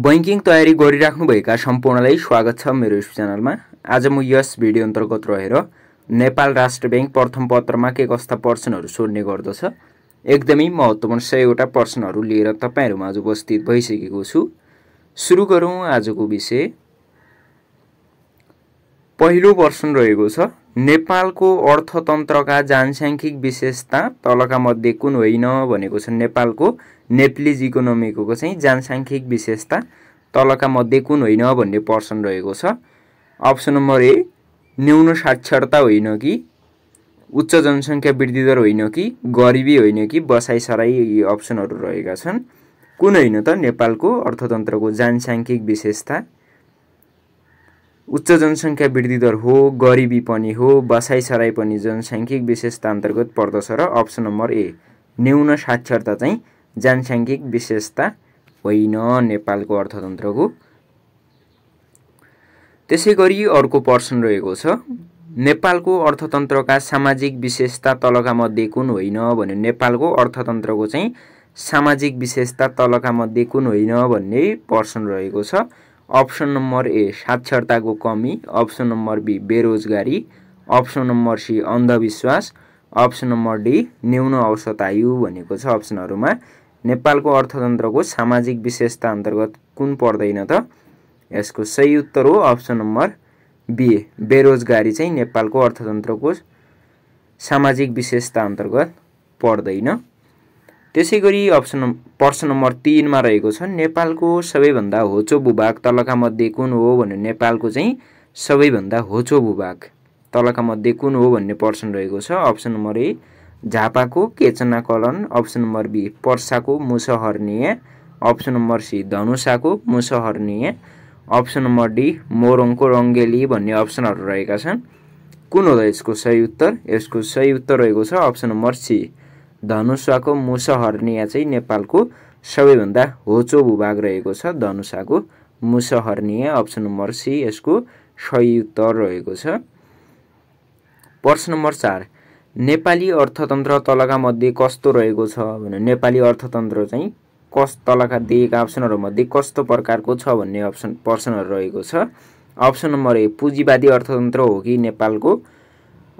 banking तयारी गरिराख्नुभएका सम्पूर्णलाई स्वागत छ मेरो युट्युब च्यानलमा आज म यस भिडियो अन्तर्गत रहेर नेपाल राष्ट्र ब्याङ्क प्रथम पत्रमा के कस्ता प्रश्नहरू सोध्ने गर्दछ एकदमै महत्त्वपूर्ण सयवटा प्रश्नहरू लिएर तपाईँहरूमा आज उपस्थित भइसकेको छु सुरु गरौँ आजको विषय पहिलो प्रश्न रहेको छ नेपालको अर्थतन्त्रका जनसाङ्ख्यिक विशेषता तलका मध्ये कुन होइन भनेको छ नेपालको नेप्लिज इकोनोमीको चाहिँ जनसाङ्ख्यिक विशेषता तलका मध्ये कुन होइन भन्ने प्रश्न रहेको छ अप्सन नम्बर ए न्यून साक्षरता होइन कि उच्च जनसङ्ख्या वृद्धि दर होइन कि गरिबी होइन कि बसाइसराई यी अप्सनहरू रहेका छन् कुन होइन त नेपालको अर्थतन्त्रको जनसाङ्ख्यिक विशेषता उच्च जनसङ्ख्या वृद्धि दर हो गरिबी पनि हो बसाइसराई पनि जनसाङ्ख्यिक विशेषता अन्तर्गत पर्दछ र अप्सन नम्बर ए न्यून साक्षरता चाहिँ जनसाङ्ख्यिक विशेषता होइन नेपालको अर्थतन्त्रको त्यसै गरी अर्को प्रश्न रहेको छ नेपालको अर्थतन्त्रका सामाजिक विशेषता तलका मध्ये कुन होइन भने नेपालको अर्थतन्त्रको चाहिँ सामाजिक विशेषता तलका मध्ये कुन होइन भन्ने प्रश्न रहेको छ अप्सन नम्बर ए साक्षरताको कमी अप्सन नम्बर बी बेरोजगारी अप्सन नम्बर सी अन्धविश्वास अप्सन नम्बर डी न्यून औसत आयु भनेको छ अप्सनहरूमा नेपालको अर्थतन्त्रको सामाजिक विशेषता अन्तर्गत कुन पर्दैन त यसको सही उत्तर हो अप्सन नम्बर बिए बेरोजगारी चाहिँ नेपालको अर्थतन्त्रको सामाजिक विशेषता अन्तर्गत पर्दैन त्यसै गरी अप्सन प्रश्न नम्बर तिनमा रहेको छ नेपालको सबैभन्दा होचो भूभाग तलका मध्ये कुन हो भने नेपालको चाहिँ सबैभन्दा होचो भूभाग तलका मध्ये कुन हो भन्ने प्रश्न रहेको छ अप्सन नम्बर ए झापाको केचना कलन अप्सन नम्बर बी पर्साको मुसहर्नीय अप्सन नम्बर सी धनुषाको मुसहर्नीय अप्सन नम्बर डी मोरङको रङ्गेली भन्ने अप्सनहरू रहेका छन् कुन होला यसको सही उत्तर यसको सही उत्तर रहेको छ अप्सन नम्बर सी धनुषाको मुसहर्निया चाहिँ नेपालको सबैभन्दा होचो भूभाग रहेको छ धनुषाको मुसहर्निय अप्सन नम्बर सी यसको सही उत्तर रहेको छ प्रश्न नम्बर चार नेपाली अर्थतन्त्र तलका मध्ये कस्तो रहेको छ भने नेपाली अर्थतन्त्र चाहिँ कस तलका दिएका अप्सनहरूमध्ये कस्तो प्रकारको छ भन्ने अप्सन पर्सनहरू रहेको छ अप्सन नम्बर ए पुँजीवादी अर्थतन्त्र हो कि नेपालको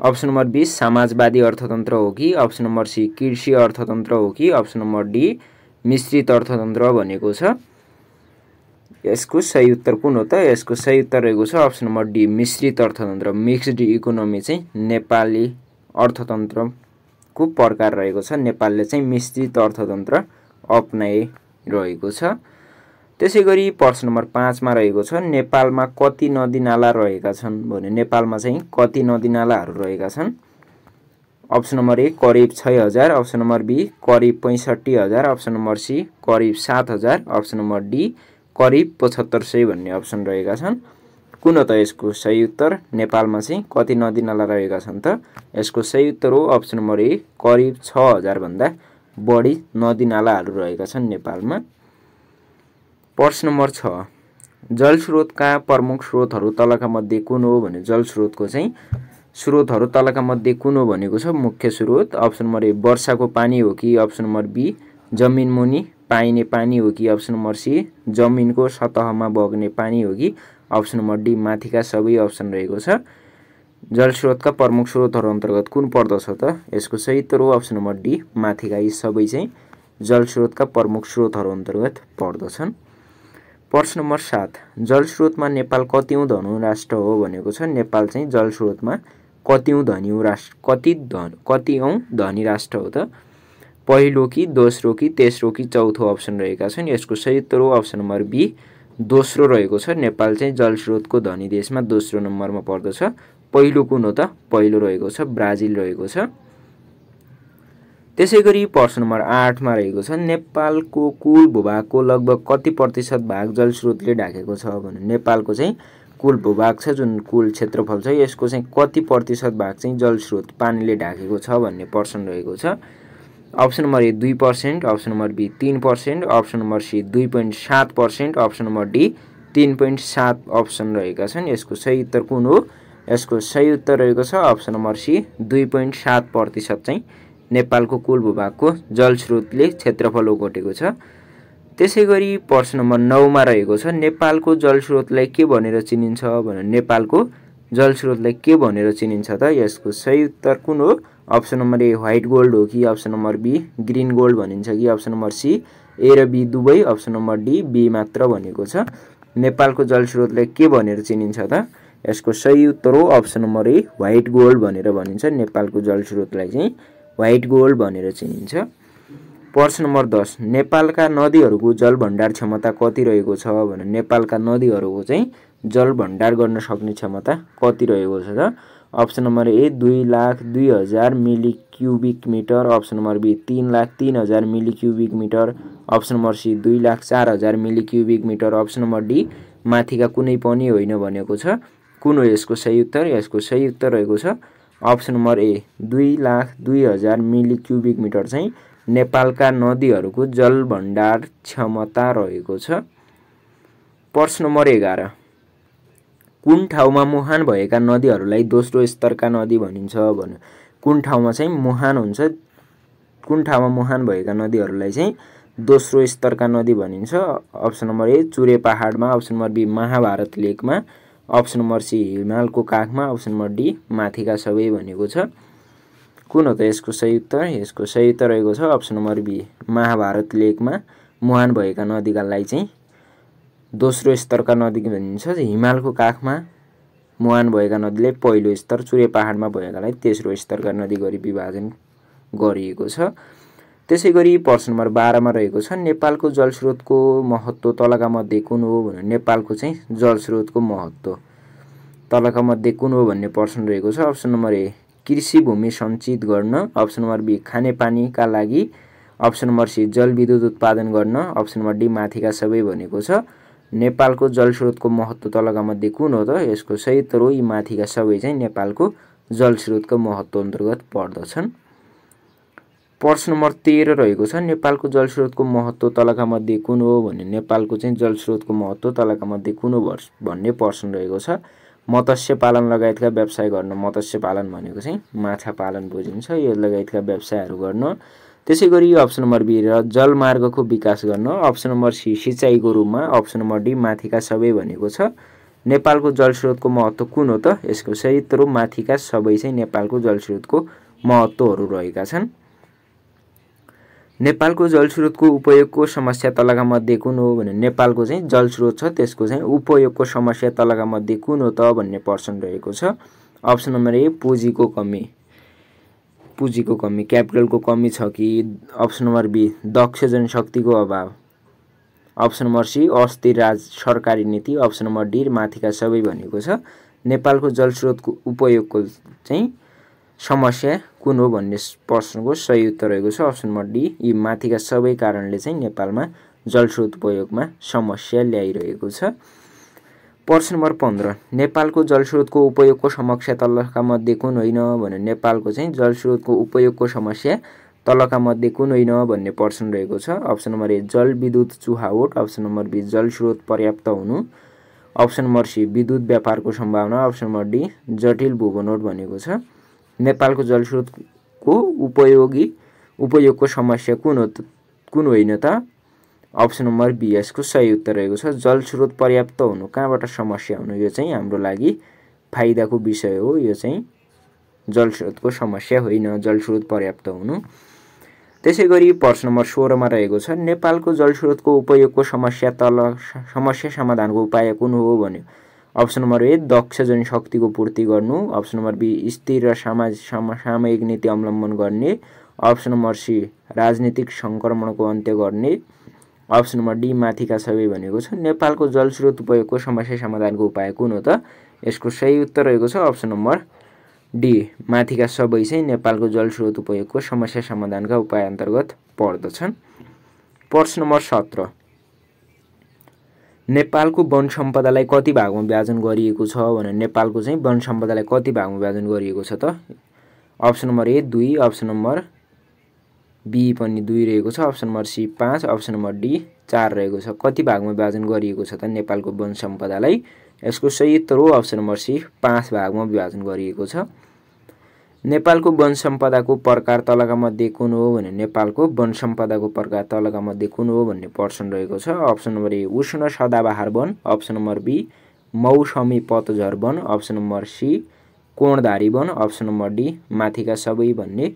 अप्सन नम्बर बी समाजवादी अर्थतन्त्र हो कि अप्सन नम्बर सी कृषि अर्थतन्त्र हो कि अप्सन नम्बर डी मिश्रित अर्थतन्त्र भनेको छ यसको सही उत्तर कुन हो त यसको सही उत्तर रहेको छ अप्सन नम्बर डी मिश्रित अर्थतन्त्र मिक्स्ड इकोनोमी चाहिँ नेपाली अर्थतन्त्रको प्रकार रहेको छ नेपालले चाहिँ मिश्रित अर्थतन्त्र अप्नाइरहेको छ त्यसै गरी प्रश्न नम्बर पाँचमा रहेको छ नेपालमा कति नदीनाला रहेका छन् भने नेपालमा चाहिँ कति नदीनालाहरू रहेका छन् अप्सन नम्बर ए करिब छ हजार अप्सन नम्बर बी करिब पैँसठी हजार अप्सन नम्बर सी करिब सात हजार अप्सन नम्बर डी करिब पचहत्तर सय भन्ने अप्सन रहेका छन् कुन त यसको सही उत्तर नेपालमा चाहिँ कति नदी नाला रहेका छन् त यसको सही उत्तर हो अप्सन नम्बर ए करिब छ हजारभन्दा बढी नदी नालाहरू रहेका छन् नेपालमा प्रश्न नम्बर छ जल स्रोतका प्रमुख स्रोतहरू तलका मध्ये कुन हो भने जल स्रोतको चाहिँ स्रोतहरू तलका मध्ये कुन हो भनेको छ मुख्य स्रोत अप्सन नम्बर ए वर्षाको पानी हो कि अप्सन नम्बर बी जमिन मुनि पाइने पानी हो कि अप्सन नम्बर सी जमिनको सतहमा बग्ने पानी हो कि अप्सन नम्बर डी माथिका सबै अप्सन रहेको छ जलस्रोतका प्रमुख स्रोतहरू अन्तर्गत कुन पर्दछ त यसको सही उत्तर हो अप्सन नम्बर डी माथिका यी सबै चाहिँ जलस्रोतका प्रमुख स्रोतहरू अन्तर्गत पर्दछन् प्रश्न नम्बर सात जलस्रोतमा नेपाल कतिौँ धनु राष्ट्र हो भनेको छ नेपाल चाहिँ जलस्रोतमा कतिौँ धनी राष्ट्र कति धन कतिऔँ धनी राष्ट्र हो त पहिलो कि दोस्रो कि तेस्रो कि चौथो अप्सन रहेका छन् यसको सही उत्तर हो अप्सन नम्बर बी दोस्रो रहेको छ नेपाल चाहिँ जलस्रोतको धनी देशमा दोस्रो नम्बरमा पर्दछ पहिलो कुन हो त पहिलो रहेको छ ब्राजिल रहेको छ त्यसै गरी प्रश्न नम्बर आठमा रहेको छ नेपालको कुल भूभागको लगभग कति प्रतिशत भाग जलस्रोतले ढाकेको छ भने नेपालको चाहिँ कुल भूभाग छ जुन कुल क्षेत्रफल छ यसको चाहिँ कति प्रतिशत भाग चाहिँ जलस्रोत पानीले ढाकेको छ भन्ने प्रश्न रहेको छ अप्सन नम्बर ए दुई पर्सेन्ट अप्सन नम्बर बी तिन पर्सेन्ट अप्सन नम्बर सी दुई पोइन्ट सात पर्सेन्ट अप्सन नम्बर डी तिन पोइन्ट सात अप्सन रहेका छन् यसको सही उत्तर कुन हो यसको सही उत्तर रहेको छ अप्सन नम्बर सी दुई पोइन्ट सात प्रतिशत चाहिँ नेपालको कुल भूभागको जलस्रोतले क्षेत्रफल ओगटेको छ त्यसै गरी प्रश्न नम्बर नौमा रहेको छ नेपालको जलस्रोतलाई के भनेर चिनिन्छ भने नेपालको जलस्रोतलाई के भनेर चिनिन्छ त यसको सही उत्तर कुन हो option number A white gold हो कि option number B green gold भनिन्छ कि अप्सन नम्बर सी ए र बी दुवै अप्सन नम्बर डी बी मात्र भनेको छ नेपालको जलस्रोतलाई के भनेर चिनिन्छ त यसको सही उत्तर हो option number A white gold भनेर भनिन्छ नेपालको जलस्रोतलाई चाहिँ व्हाइट गोल्ड भनेर चिनिन्छ प्रश्न नम्बर दस नेपालका नदीहरूको जल भण्डार क्षमता कति रहेको छ भने नेपालका नदीहरूको चाहिँ जल भण्डार गर्न सक्ने क्षमता कति रहेको छ त अप्सन नम्बर ए दुई लाख दुई हजार मिली cubic metre option number B तिन लाख तिन हजार मिली cubic metre option number C दुई लाख चार हजार मिली cubic metre option number D माथिका कुनै पनि होइन भनेको छ कुन हो यसको सही उत्तर यसको सही उत्तर रहेको छ अप्सन नम्बर ए दुई लाख दुई हजार मिली क्युबिक मिटर चाहिँ नेपालका नदीहरूको जल भण्डार क्षमता रहेको छ प्रश्न नम्बर एघार कुन ठाउँमा मुहान भएका नदीहरूलाई दोस्रो स्तरका नदी भनिन्छ भन्यो कुन ठाउँमा चाहिँ मुहान हुन्छ कुन ठाउँमा मुहान भएका नदीहरूलाई चाहिँ दोस्रो स्तरका नदी भनिन्छ अप्सन नम्बर ए चुरे पहाडमा अप्सन नम्बर बी महाभारत लेकमा अप्सन नम्बर सी हिमालको काखमा अप्सन नम्बर डी माथिका सबै भनेको छ कुन हो त यसको सही उत्तर यसको सही उत्तर रहेको छ अप्सन नम्बर बी महाभारत लेकमा मुहान भएका नदीकालाई चाहिँ दोस्रो स्तरका नदी भनिन्छ हिमालको काखमा मुहान भएका नदीले पहिलो स्तर चुरे पहाडमा भएकालाई तेस्रो स्तरका नदी गरी विभाजन गरिएको छ त्यसै गरी प्रश्न नम्बर बाह्रमा रहेको छ नेपालको जलस्रोतको महत्त्व तलका मध्ये कुन हो भने नेपालको चाहिँ जलस्रोतको महत्त्व तलका मध्ये कुन हो भन्ने प्रश्न रहेको छ अप्सन नम्बर ए कृषि भूमि सञ्चित गर्न अप्सन नम्बर बी खानेपानीका लागि अप्सन नम्बर सी जलविद्युत उत्पादन गर्न अप्सन नम्बर डी माथिका सबै भनेको छ नेपालको जलस्रोतको महत्त्व मध्ये कुन हो त यसको सही तर यी माथिका सबै चाहिँ नेपालको जलस्रोतको महत्त्व अन्तर्गत पर्दछन् प्रश्न नम्बर तेह्र रहेको छ नेपालको जलस्रोतको महत्त्व मध्ये कुन हो भने नेपालको चाहिँ जलस्रोतको महत्त्व मध्ये कुन हो भन्ने प्रश्न रहेको छ मत्स्य पालन लगायतका व्यवसाय गर्न मत्स्य पालन भनेको चाहिँ माछा पालन बुझिन्छ यो लगायतका व्यवसायहरू गर्न त्यसै गरी यो अप्सन नम्बर बी र जलमार्गको विकास गर्न अप्सन नम्बर सी सिँचाइको रूपमा अप्सन नम्बर डी माथिका सबै भनेको छ नेपालको जलस्रोतको महत्त्व कुन हो त यसको सही रूप माथिका सबै चाहिँ नेपालको जलस्रोतको महत्त्वहरू रहेका छन् नेपालको जलस्रोतको उपयोगको समस्या तलका मध्ये कुन हो भने नेपालको चाहिँ जलस्रोत छ त्यसको चाहिँ उपयोगको समस्या तलका मध्ये कुन हो त भन्ने प्रश्न रहेको छ अप्सन नम्बर ए पुँजीको कमी पुँजीको कमी क्यापिटलको कमी छ कि अप्सन नम्बर बी दक्ष जनशक्तिको अभाव अप्सन नम्बर सी अस्थिर राज सरकारी नीति अप्सन नम्बर डी माथिका सबै भनेको छ नेपालको जलस्रोतको उपयोगको चाहिँ समस्या कुन हो भन्ने प्रश्नको सही उत्तर रहेको छ अप्सन नम्बर डी यी माथिका सबै कारणले चाहिँ नेपालमा जलस्रोत उपयोगमा समस्या ल्याइरहेको छ प्रश्न नम्बर पन्ध्र नेपालको जलस्रोतको उपयोगको समस्या तलका मध्ये कुन होइन भने नेपालको चाहिँ जलस्रोतको उपयोगको समस्या तलका मध्ये कुन होइन भन्ने प्रश्न रहेको छ अप्सन नम्बर ए जलविद्युत चुहावट अप्सन नम्बर बी जलस्रोत पर्याप्त हुनु अप्सन नम्बर सी विद्युत व्यापारको सम्भावना अप्सन नम्बर डी जटिल भूबनोट भनेको छ नेपालको जलस्रोतको उपयोगी उपयोगको समस्या कुन हो कुन होइन त अप्सन नम्बर बी सही उत्तर रहेको छ जल स्रोत पर्याप्त हुनु कहाँबाट समस्या हुनु यो चाहिँ हाम्रो लागि फाइदाको विषय हो यो चाहिँ जल स्रोतको समस्या होइन जल स्रोत पर्याप्त हुनु त्यसै गरी प्रश्न नम्बर सोह्रमा रहेको छ नेपालको जल स्रोतको उपयोगको समस्या तल समस्या समाधानको उपाय कुन हो भन्यो अप्सन नम्बर ए दक्ष जनशक्तिको पूर्ति गर्नु अप्सन नम्बर बी स्थिर र समाज सामयिक नीति अवलम्बन गर्ने अप्सन नम्बर सी राजनीतिक सङ्क्रमणको अन्त्य गर्ने अप्सन नम्बर डी माथिका सबै भनेको छ नेपालको जलस्रोत उपयोगको समस्या समाधानको उपाय कुन हो त यसको सही उत्तर रहेको छ अप्सन नम्बर डी माथिका सबै चाहिँ नेपालको जलस्रोत उपयोगको समस्या समाधानका उपाय अन्तर्गत पर्दछन् प्रश्न नम्बर सत्र नेपालको वन सम्पदालाई कति भागमा विभाजन गरिएको छ भने नेपालको चाहिँ वन सम्पदालाई कति भागमा विभाजन गरिएको छ त अप्सन नम्बर ए दुई अप्सन नम्बर बी पनि दुई रहेको छ अप्सन नम्बर सी पाँच अप्सन नम्बर डी चार रहेको छ कति भागमा विभाजन गरिएको छ त नेपालको वन सम्पदालाई यसको सही उत्तर हो अप्सन नम्बर सी पाँच भागमा विभाजन गरिएको छ नेपालको वन सम्पदाको प्रकार तलका मध्ये कुन हो भने नेपालको वन सम्पदाको प्रकार तलका मध्ये कुन हो भन्ने प्रश्न रहेको छ अप्सन नम्बर ए उष्ण सदाबहार वन अप्सन नम्बर बी मौसमी पतझर वन अप्सन नम्बर सी कोणधारी वन अप्सन नम्बर डी माथिका सबै भन्ने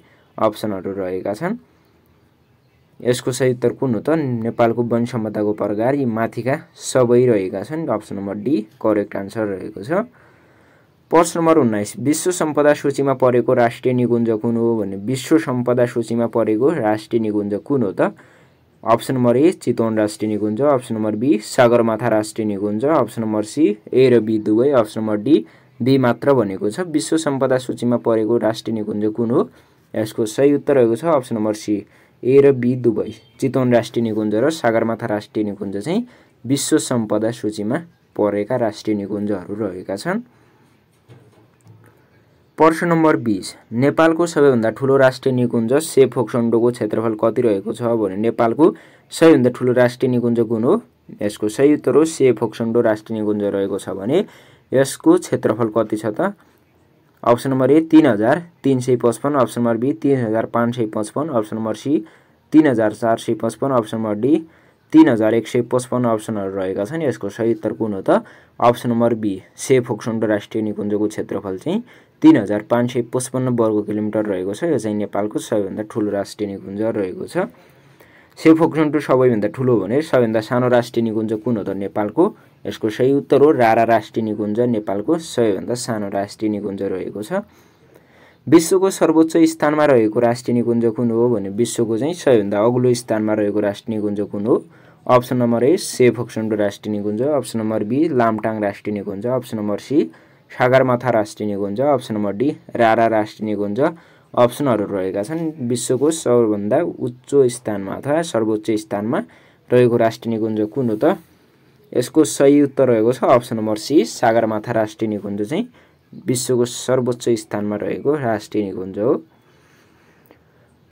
अप्सनहरू रहेका छन् यसको सही उत्तर कुन हो त नेपालको वन सम्पदाको प्रकार यी माथिका सबै रहेका छन् option number D correct answer रहेको छ प्रश्न नम्बर उन्नाइस विश्व सम्पदा सूचीमा परेको राष्ट्रिय निकुञ्ज कुन हो भने विश्व सम्पदा सूचीमा परेको राष्ट्रिय निकुञ्ज कुन हो त अप्सन नम्बर ए चितवन राष्ट्रिय निकुञ्ज अप्सन नम्बर बी सागरमाथा राष्ट्रिय निकुञ्ज अप्सन नम्बर सी ए र बी दुवै अप्सन नम्बर डी बी मात्र भनेको छ विश्व सम्पदा सूचीमा परेको राष्ट्रिय निकुञ्ज कुन हो यसको सही उत्तर रहेको छ अप्सन नम्बर सी ए र बी दुबई चितवन राष्ट्रिय निकुञ्ज र सागरमाथा राष्ट्रिय निकुञ्ज चाहिँ विश्व सम्पदा सूचीमा परेका राष्ट्रिय निकुञ्जहरू रहेका छन् प्रश्न नम्बर बिस नेपालको सबैभन्दा ठुलो राष्ट्रिय निकुञ्ज सेफोक्सन्डोको क्षेत्रफल कति रहेको छ भने नेपालको सबैभन्दा ठुलो राष्ट्रिय निकुञ्ज कुन हो यसको सही उत्तर हो सेफोक्सन्डो राष्ट्रिय निकुञ्ज रहेको छ भने यसको क्षेत्रफल कति छ त अप्सन नम्बर ए तिन हजार तिन सय पचपन्न अप्सन नम्बर बी तिन हजार पाँच सय पचपन्न अप्सन नम्बर सी तिन हजार चार सय पचपन्न अप्सन नम्बर डी तिन हजार एक सय पचपन्न अप्सनहरू रहेका छन् यसको सही उत्तर कुन हो त option number B She Phoksundo राष्ट्रिय निकुञ्जको क्षेत्रफल चाहिँ तिन हजार पाँच सय पचपन्न वर्ग किलोमिटर रहेको छ यो चाहिँ नेपालको सबैभन्दा ठुलो राष्ट्रिय निकुञ्ज रहेको छ सेफोक्सन्टु सबैभन्दा ठुलो भने सबैभन्दा सानो राष्ट्रिय निकुञ्ज कुन हो त नेपालको यसको सही उत्तर हो रारा राष्ट्रिय निकुञ्ज नेपालको सबैभन्दा सानो राष्ट्रिय निकुञ्ज रहेको छ विश्वको सर्वोच्च स्थानमा रहेको राष्ट्रिय निकुञ्ज कुन हो भने विश्वको चाहिँ सबैभन्दा अग्लो स्थानमा रहेको राष्ट्रिय निकुञ्ज कुन हो अप्सन नम्बर ए सेफोक्सन्टु राष्ट्रिय निकुञ्ज अप्सन नम्बर बी लामटाङ राष्ट्रिय निकुञ्ज अप्सन नम्बर सी सागरमाथा राष्ट्रिय निकुञ्ज अप्सन नम्बर डी रारा राष्ट्रिय निकुञ्ज अप्सनहरू रहेका छन् विश्वको सबभन्दा उच्च स्थानमा अथवा सर्वोच्च स्थानमा रहेको राष्ट्रिय निकुञ्ज कुन हो त यसको सही उत्तर रहेको छ अप्सन नम्बर सी सागरमाथा राष्ट्रिय निकुञ्ज चाहिँ विश्वको सर्वोच्च स्थानमा रहेको राष्ट्रिय निकुञ्ज हो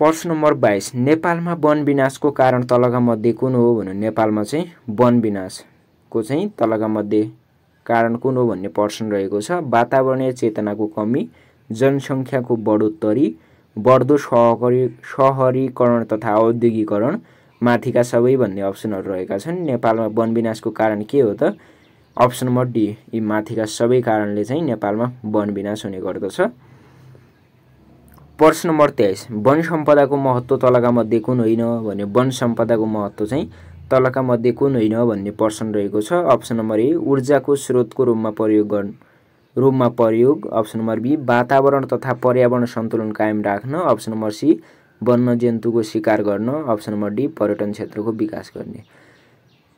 प्रश्न नम्बर बाइस नेपालमा वन विनाशको कारण तलका मध्ये कुन हो भने नेपालमा चाहिँ वन विनाशको चाहिँ तलका मध्ये कारण कुन हो भन्ने प्रश्न रहेको छ वातावरणीय चेतनाको कमी जनसङ्ख्याको बढोत्तरी बढ्दो सहकरी सहरीकरण तथा औद्योगिकरण माथिका सबै भन्ने अप्सनहरू रहेका छन् नेपालमा वन विनाशको कारण के हो त अप्सन नम्बर डी यी माथिका सबै कारणले चाहिँ नेपालमा वन विनाश हुने गर्दछ प्रश्न नम्बर तेइस वन सम्पदाको महत्त्व तलका मध्ये कुन होइन भने वन सम्पदाको महत्त्व चाहिँ तलका मध्ये कुन होइन भन्ने प्रश्न रहेको छ अप्सन नम्बर ए ऊर्जाको स्रोतको रूपमा प्रयोग गर्नु रूपमा प्रयोग अप्सन नम्बर बी वातावरण तथा पर्यावरण सन्तुलन कायम राख्न अप्सन नम्बर सी वन्यजन्तुको शिकार गर्न अप्सन नम्बर डी पर्यटन क्षेत्रको विकास गर्ने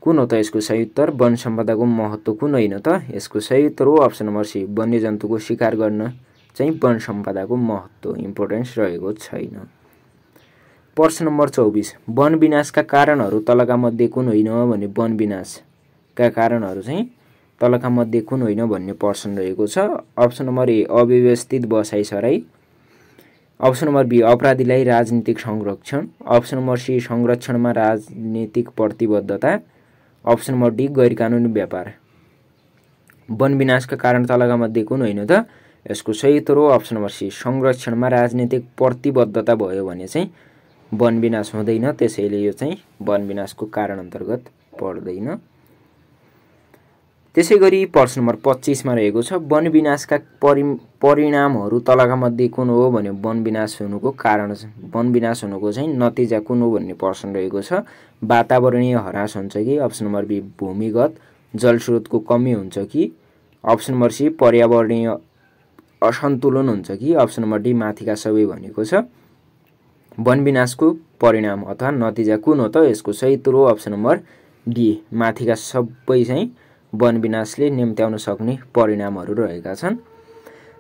कुन हो त यसको सही उत्तर वन सम्पदाको महत्त्व कुन होइन त यसको सही उत्तर हो अप्सन नम्बर सी वन्यजन्तुको शिकार गर्न चाहिँ वन सम्पदाको महत्त्व इम्पोर्टेन्स रहेको छैन प्रश्न नम्बर चौबिस वन विनाशका कारणहरू तलका मध्ये कुन होइन भने वन विनाशका कारणहरू चाहिँ तलका मध्ये कुन होइन भन्ने प्रश्न रहेको छ अप्सन नम्बर ए अव्यवस्थित सराई अप्सन नम्बर बी अपराधीलाई राजनीतिक संरक्षण अप्सन नम्बर सी संरक्षणमा राजनीतिक प्रतिबद्धता अप्सन नम्बर डी गैर गैरकानुनी व्यापार वन विनाशका कारण तलका मध्ये कुन होइन त यसको सही उत्तर हो अप्सन नम्बर सी संरक्षणमा राजनीतिक प्रतिबद्धता भयो भने चाहिँ वन विनाश हुँदैन त्यसैले यो चाहिँ वन विनाशको कारण अन्तर्गत पर्दैन त्यसै गरी प्रश्न नम्बर पच्चिसमा रहेको छ वन विनाशका परि परिणामहरू तलका मध्ये कुन हो भने वन विनाश हुनुको कारण वन विनाश हुनुको चाहिँ नतिजा कुन हो भन्ने प्रश्न रहेको छ वातावरणीय हरास हुन्छ कि अप्सन नम्बर बी भूमिगत जलस्रोतको कमी हुन्छ कि अप्सन नम्बर सी पर्यावरणीय असन्तुलन हुन्छ कि अप्सन नम्बर डी माथिका सबै भनेको छ वन विनाशको परिणाम अथवा नतिजा कुन हो त यसको सही तुरो अप्सन नम्बर डी माथिका सबै चाहिँ वन विनाशले निम्त्याउन सक्ने परिणामहरू रहेका छन्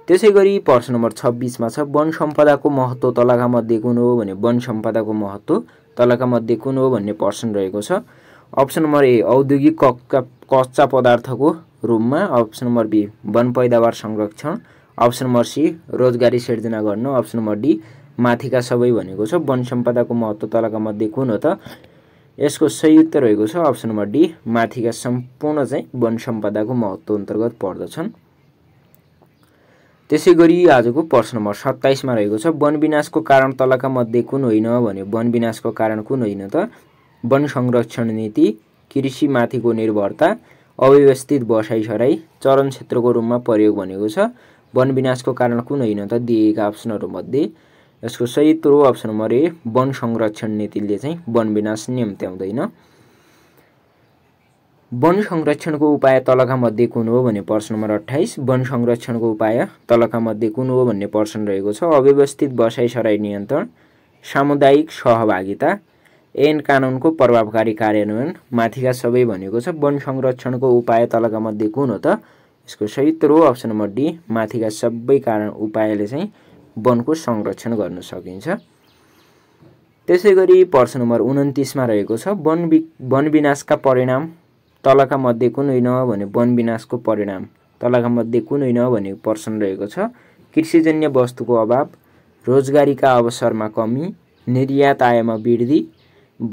त्यसै गरी प्रश्न नम्बर छब्बिसमा छ वन सम्पदाको महत्त्व तलका मध्ये कुन हो भने वन सम्पदाको महत्त्व तलका मध्ये कुन हो भन्ने प्रश्न रहेको छ अप्सन नम्बर ए औद्योगिक कच्चा कच्चा पदार्थको रूपमा अप्सन नम्बर बी वन पैदावार संरक्षण अप्सन नम्बर सी रोजगारी सिर्जना गर्नु अप्सन नम्बर डी माथिका सबै भनेको छ वन सम्पदाको महत्त्व तलका मध्ये कुन हो त यसको सही उत्तर रहेको छ अप्सन नम्बर डी माथिका सम्पूर्ण चाहिँ वन सम्पदाको महत्त्व अन्तर्गत पर्दछन् त्यसै गरी आजको प्रश्न नम्बर सत्ताइसमा रहेको छ वन विनाशको कारण तलका मध्ये कुन होइन भने वन विनाशको कारण कुन होइन त वन संरक्षण नीति कृषिमाथिको निर्भरता अव्यवस्थित बसाइ सराई चरण क्षेत्रको रूपमा प्रयोग भनेको छ वन विनाशको कारण कुन होइन त दिएका अप्सनहरूमध्ये यसको सही कुरो अप्सन नम्बर ए वन संरक्षण नीतिले चाहिँ वन विनाश निम्त्याउँदैन वन संरक्षणको उपाय तलका मध्ये कुन हो भन्ने प्रश्न नम्बर अठाइस वन संरक्षणको उपाय तलका मध्ये कुन हो भन्ने प्रश्न रहेको छ अव्यवस्थित सराई नियन्त्रण सामुदायिक सहभागिता एन कानुनको प्रभावकारी कार्यान्वयन माथिका सबै भनेको छ वन संरक्षणको उपाय तलका मध्ये कुन हो त यसको सही रो अप्सन नम्बर डी माथिका सबै कारण उपायले चाहिँ वनको संरक्षण गर्न सकिन्छ त्यसै गरी प्रश्न नम्बर उन्तिसमा रहेको छ वन वि वन विनाशका परिणाम तलका मध्ये कुन होइन भने वन विनाशको परिणाम तलका मध्ये कुन होइन भने प्रश्न रहेको छ कृषिजन्य वस्तुको अभाव रोजगारीका अवसरमा कमी निर्यात आयमा वृद्धि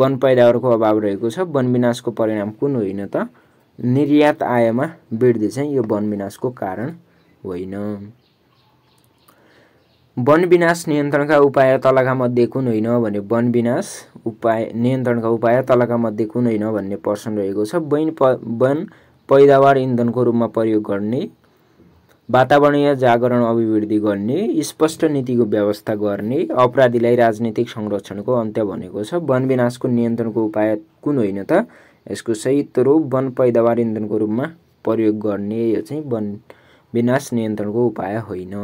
वन पैदावारको अभाव रहेको छ वन विनाशको परिणाम कुन होइन त निर्यात आयमा वृद्धि चाहिँ यो वन विनाशको कारण होइन वन विनाश नियन्त्रणका उपाय तलका मध्ये कुन होइन भने वन विनाश उपाय नियन्त्रणका उपाय तलका मध्ये कुन होइन भन्ने प्रश्न रहेको छ वन प वन पैदावार इन्धनको रूपमा प्रयोग गर्ने वातावरणीय जागरण अभिवृद्धि गर्ने स्पष्ट नीतिको व्यवस्था गर्ने अपराधीलाई राजनीतिक संरक्षणको अन्त्य भनेको छ वन विनाशको नियन्त्रणको उपाय कुन होइन त यसको सही रूप वन पैदावार इन्धनको रूपमा प्रयोग गर्ने यो चाहिँ वन विनाश नियन्त्रणको उपाय होइन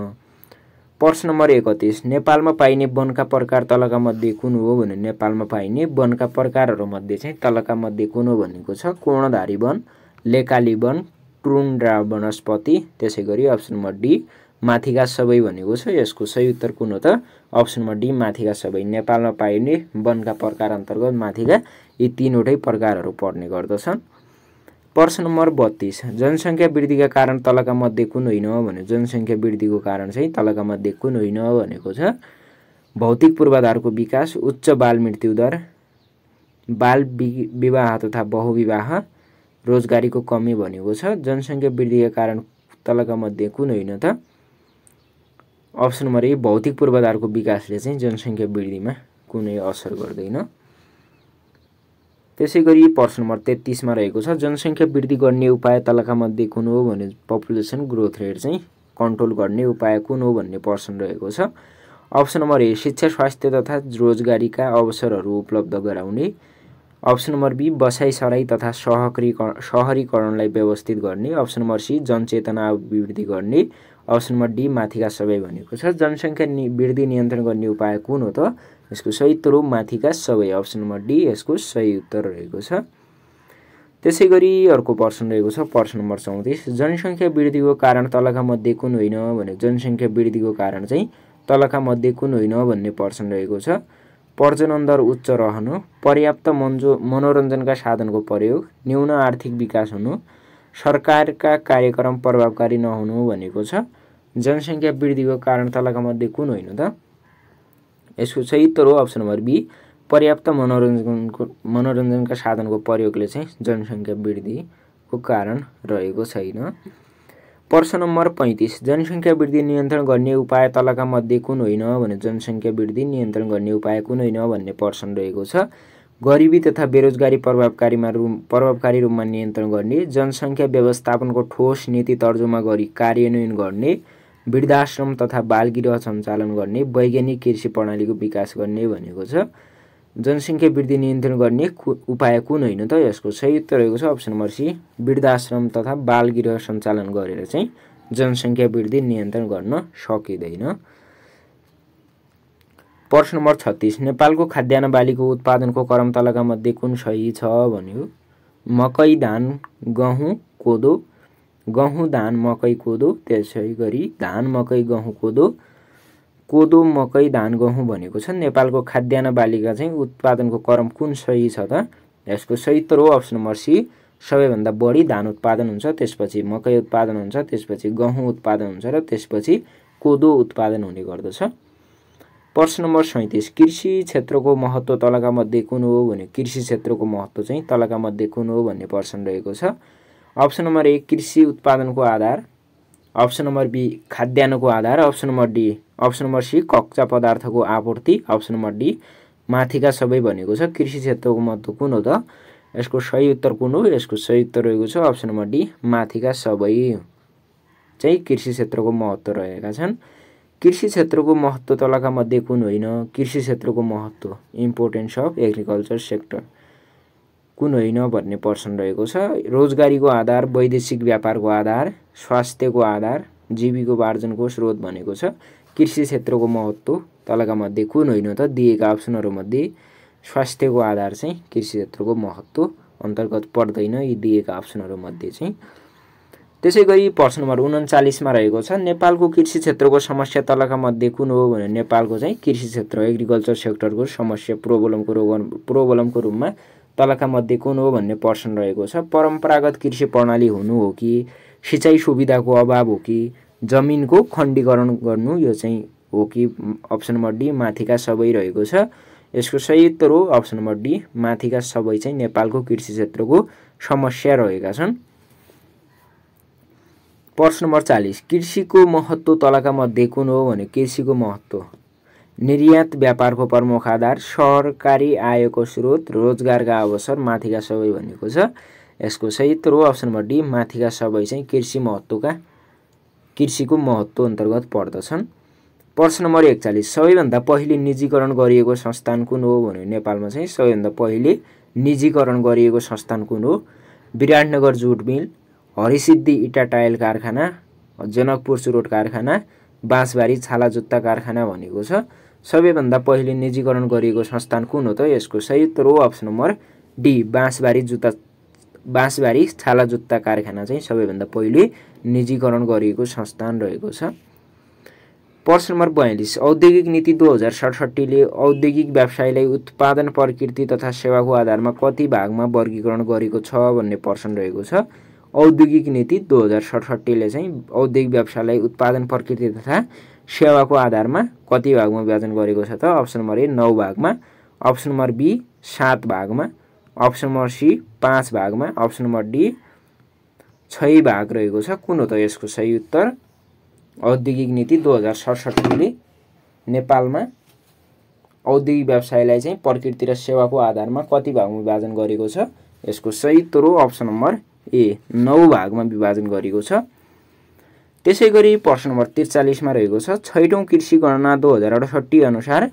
प्रश्न नम्बर एकतिस नेपालमा पाइने वनका प्रकार तलका मध्ये कुन हो भने नेपालमा पाइने वनका प्रकारहरूमध्ये चाहिँ तलका मध्ये कुन हो भनेको छ कोणधारी वन लेकाली वन टुन्ड्रा वनस्पति त्यसै गरी अप्सन नम्बर डी माथिका सबै भनेको छ यसको सही उत्तर कुन हो त अप्सन नम्बर डी माथिका सबै नेपालमा पाइने वनका प्रकार अन्तर्गत माथिका यी तिनवटै प्रकारहरू पर्ने गर्दछन् प्रश्न नम्बर बत्तिस जनसङ्ख्या वृद्धिका कारण तलका मध्ये कुन होइन भने जनसङ्ख्या वृद्धिको कारण चाहिँ तलका मध्ये कुन होइन भनेको छ भौतिक पूर्वाधारको विकास उच्च बाल मृत्युदर बाल विवाह तथा बहुविवाह रोजगारीको कमी भनेको छ जनसङ्ख्या वृद्धिका कारण तलका मध्ये कुन होइन त अप्सन नम्बर ए भौतिक पूर्वाधारको विकासले चाहिँ जनसङ्ख्या वृद्धिमा कुनै असर गर्दैन त्यसै गरी प्रश्न नम्बर तेत्तिसमा रहेको छ जनसङ्ख्या वृद्धि गर्ने उपाय तलका मध्ये कुन हो भने पपुलेसन ग्रोथ रेट चाहिँ कन्ट्रोल गर्ने उपाय कुन हो भन्ने प्रश्न रहेको छ अप्सन नम्बर ए शिक्षा स्वास्थ्य तथा रोजगारीका अवसरहरू उपलब्ध गराउने अप्सन नम्बर बी बसाइसराई तथा सहकरी सहरीकरणलाई व्यवस्थित गर्ने अप्सन नम्बर सी जनचेतना अभिवृद्धि गर्ने अप्सन नम्बर डी माथिका सबै भनेको छ जनसङ्ख्या नि वृद्धि नियन्त्रण गर्ने उपाय कुन हो त यसको सही तरुप माथिका सबै अप्सन नम्बर डी यसको सही उत्तर रहेको छ त्यसै गरी अर्को प्रश्न रहेको छ प्रश्न नम्बर चौतिस जनसङ्ख्या वृद्धिको कारण तलका मध्ये कुन होइन भने जनसङ्ख्या वृद्धिको कारण चाहिँ तलका मध्ये कुन होइन भन्ने प्रश्न रहेको छ प्रजनन दर उच्च रहनु पर्याप्त मनजो मनोरञ्जनका साधनको प्रयोग न्यून आर्थिक विकास हुनु सरकारका कार्यक्रम प्रभावकारी नहुनु भनेको छ जनसङ्ख्या वृद्धिको कारण तलका मध्ये कुन होइन त यसको सही उत्तर हो अप्सन नम्बर बी पर्याप्त मनोरञ्जनको मनोरञ्जनका साधनको प्रयोगले चाहिँ जनसङ्ख्या वृद्धिको कारण रहेको छैन प्रश्न नम्बर पैँतिस जनसङ्ख्या वृद्धि नियन्त्रण गर्ने उपाय तलका मध्ये कुन होइन भने जनसङ्ख्या वृद्धि नियन्त्रण गर्ने उपाय कुन होइन भन्ने प्रश्न रहेको छ गरिबी तथा बेरोजगारी प्रभावकारीमा रूप प्रभावकारी रूपमा नियन्त्रण गर्ने जनसङ्ख्या व्यवस्थापनको ठोस नीति तर्जुमा गरी कार्यान्वयन गर्ने वृद्धाश्रम तथा बालगृह सञ्चालन गर्ने वैज्ञानिक कृषि प्रणालीको विकास गर्ने भनेको छ जनसङ्ख्या वृद्धि नियन्त्रण गर्ने उपाय कुन होइन त यसको सही उत्तर रहेको छ अप्सन नम्बर सी वृद्धाश्रम तथा बालगृह सञ्चालन गरेर चाहिँ जनसङ्ख्या वृद्धि नियन्त्रण गर्न सकिँदैन प्रश्न नम्बर छत्तिस नेपालको खाद्यान्न बालीको उत्पादनको क्रम तलका मध्ये कुन सही छ भन्यो मकै धान गहुँ कोदो गहुँ धान मकै कोदो त्यसै गरी धान मकै गहुँ कोदो कोदो मकै धान गहुँ भनेको छ नेपालको खाद्यान्न बालिका चाहिँ उत्पादनको क्रम कुन सही छ त यसको सही तर हो अप्सन नम्बर सी सबैभन्दा बढी धान उत्पादन हुन्छ त्यसपछि मकै उत्पादन हुन्छ त्यसपछि गहुँ उत्पादन हुन्छ र त्यसपछि कोदो उत्पादन हुने गर्दछ प्रश्न नम्बर सैँतिस कृषि क्षेत्रको महत्त्व तलका मध्ये कुन हो भने कृषि क्षेत्रको महत्त्व चाहिँ तलका मध्ये कुन हो भन्ने प्रश्न रहेको छ अप्सन नम्बर ए कृषि उत्पादनको आधार अप्सन नम्बर बी खाद्यान्नको आधार option number D option number C कक्षा पदार्थको आपूर्ति अप्सन नम्बर डी माथिका सबै भनेको छ कृषि क्षेत्रको महत्त्व कुन हो त यसको सही उत्तर कुन हो यसको सही उत्तर रहेको छ अप्सन नम्बर डी माथिका सबै चाहिँ कृषि क्षेत्रको महत्त्व रहेका छन् कृषि क्षेत्रको महत्त्व तलका मध्ये कुन होइन कृषि क्षेत्रको महत्त्व इम्पोर्टेन्स अफ एग्रिकल्चर सेक्टर कुन होइन भन्ने प्रश्न रहेको छ रोजगारीको आधार वैदेशिक व्यापारको आधार स्वास्थ्यको आधार जीविकोपार्जनको स्रोत भनेको छ कृषि क्षेत्रको महत्त्व तलका मध्ये कुन होइन त दिएका अप्सनहरूमध्ये स्वास्थ्यको आधार चाहिँ कृषि क्षेत्रको महत्त्व अन्तर्गत पर्दैन यी दिएका अप्सनहरूमध्ये चाहिँ त्यसै गरी प्रश्न नम्बर उन्चालिसमा रहेको छ नेपालको कृषि क्षेत्रको समस्या तलका मध्ये कुन हो भने नेपालको चाहिँ कृषि क्षेत्र एग्रिकल्चर सेक्टरको समस्या प्रोब्लमको रोग प्रोब्लमको रूपमा तलका मध्ये कुन हो भन्ने प्रश्न रहेको छ परम्परागत कृषि प्रणाली हुनु हो कि सिँचाइ सुविधाको अभाव हो कि जमिनको खण्डीकरण गर्नु यो चाहिँ हो कि अप्सन नम्बर डी माथिका सबै रहेको छ यसको सही उत्तर हो अप्सन नम्बर डी माथिका सबै चाहिँ नेपालको कृषि क्षेत्रको समस्या रहेका छन् प्रश्न नम्बर चालिस कृषिको महत्त्व तलका मध्ये कुन हो भने कृषिको महत्त्व निर्यात व्यापारको प्रमुख आधार सरकारी आयको स्रोत रोजगारका अवसर माथिका सबै भनेको छ यसको सही उत्तर अप्सन नम्बर डी माथिका सबै चाहिँ कृषि महत्त्वका कृषिको महत्त्व अन्तर्गत पर्दछन् प्रश्न नम्बर एकचालिस सबैभन्दा पहिले निजीकरण गरिएको संस्थान कुन हो भन्यो नेपालमा चाहिँ सबैभन्दा पहिले निजीकरण गरिएको संस्थान कुन हो विराटनगर जुट मिल हरिसिद्धि इटा टायल कारखाना जनकपुर चुरोट कारखाना बाँसबारी छाला जुत्ता कारखाना भनेको छ सबैभन्दा पहिले निजीकरण गरिएको संस्थान कुन हो त यसको सही उत्तर हो अप्सन नम्बर डी बाँसबारी जुत्ता बाँसबारी छाला जुत्ता कारखाना चाहिँ सबैभन्दा पहिले निजीकरण गरिएको संस्थान रहेको छ प्रश्न नम्बर बयालिस औद्योगिक नीति दुई हजार सडसट्ठीले औद्योगिक व्यवसायलाई उत्पादन प्रकृति तथा सेवाको आधारमा कति भागमा वर्गीकरण गरेको छ भन्ने प्रश्न रहेको छ औद्योगिक नीति दुई हजार सडसट्ठीले चाहिँ औद्योगिक व्यवसायलाई उत्पादन प्रकृति तथा सेवाको आधारमा कति भागमा विभाजन गरेको छ त अप्सन नम्बर ए नौ भागमा अप्सन नम्बर बी सात भागमा अप्सन नम्बर सी पाँच भागमा अप्सन नम्बर डी छ भाग रहेको छ कुन हो त यसको सही उत्तर औद्योगिक नीति दुई हजार सडसठीले नेपालमा औद्योगिक व्यवसायलाई चाहिँ प्रकृति र सेवाको आधारमा कति भागमा विभाजन गरेको छ यसको सही उत्तर हो अप्सन नम्बर ए नौ भागमा विभाजन गरेको छ त्यसै गरी प्रश्न नम्बर त्रिचालिसमा रहेको छ छैटौँ कृषि गणना दुई हजार अडसट्ठी अनुसार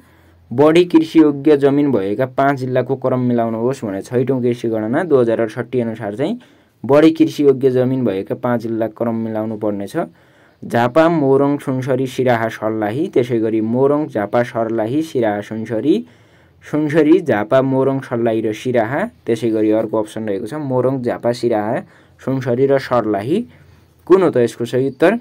बढी कृषियोग्य जमिन भएका पाँच जिल्लाको क्रम मिलाउनुहोस् भने छैटौँ कृषि गणना दुई हजार अडसट्ठी अनुसार चाहिँ बढी कृषियोग्य जमिन भएका पाँच जिल्ला क्रम मिलाउनु पर्नेछ झापा मोरङ सुनसरी सिराहा सर्लाही त्यसै गरी मोरङ झापा सर्लाही सिराहा सुनसरी सुनसरी झापा मोरङ सर्लाही र सिराहा त्यसै गरी अर्को अप्सन रहेको छ मोरङ झापा सिराहा सुनसरी र सर्लाही कुन हो त यसको सही उत्तर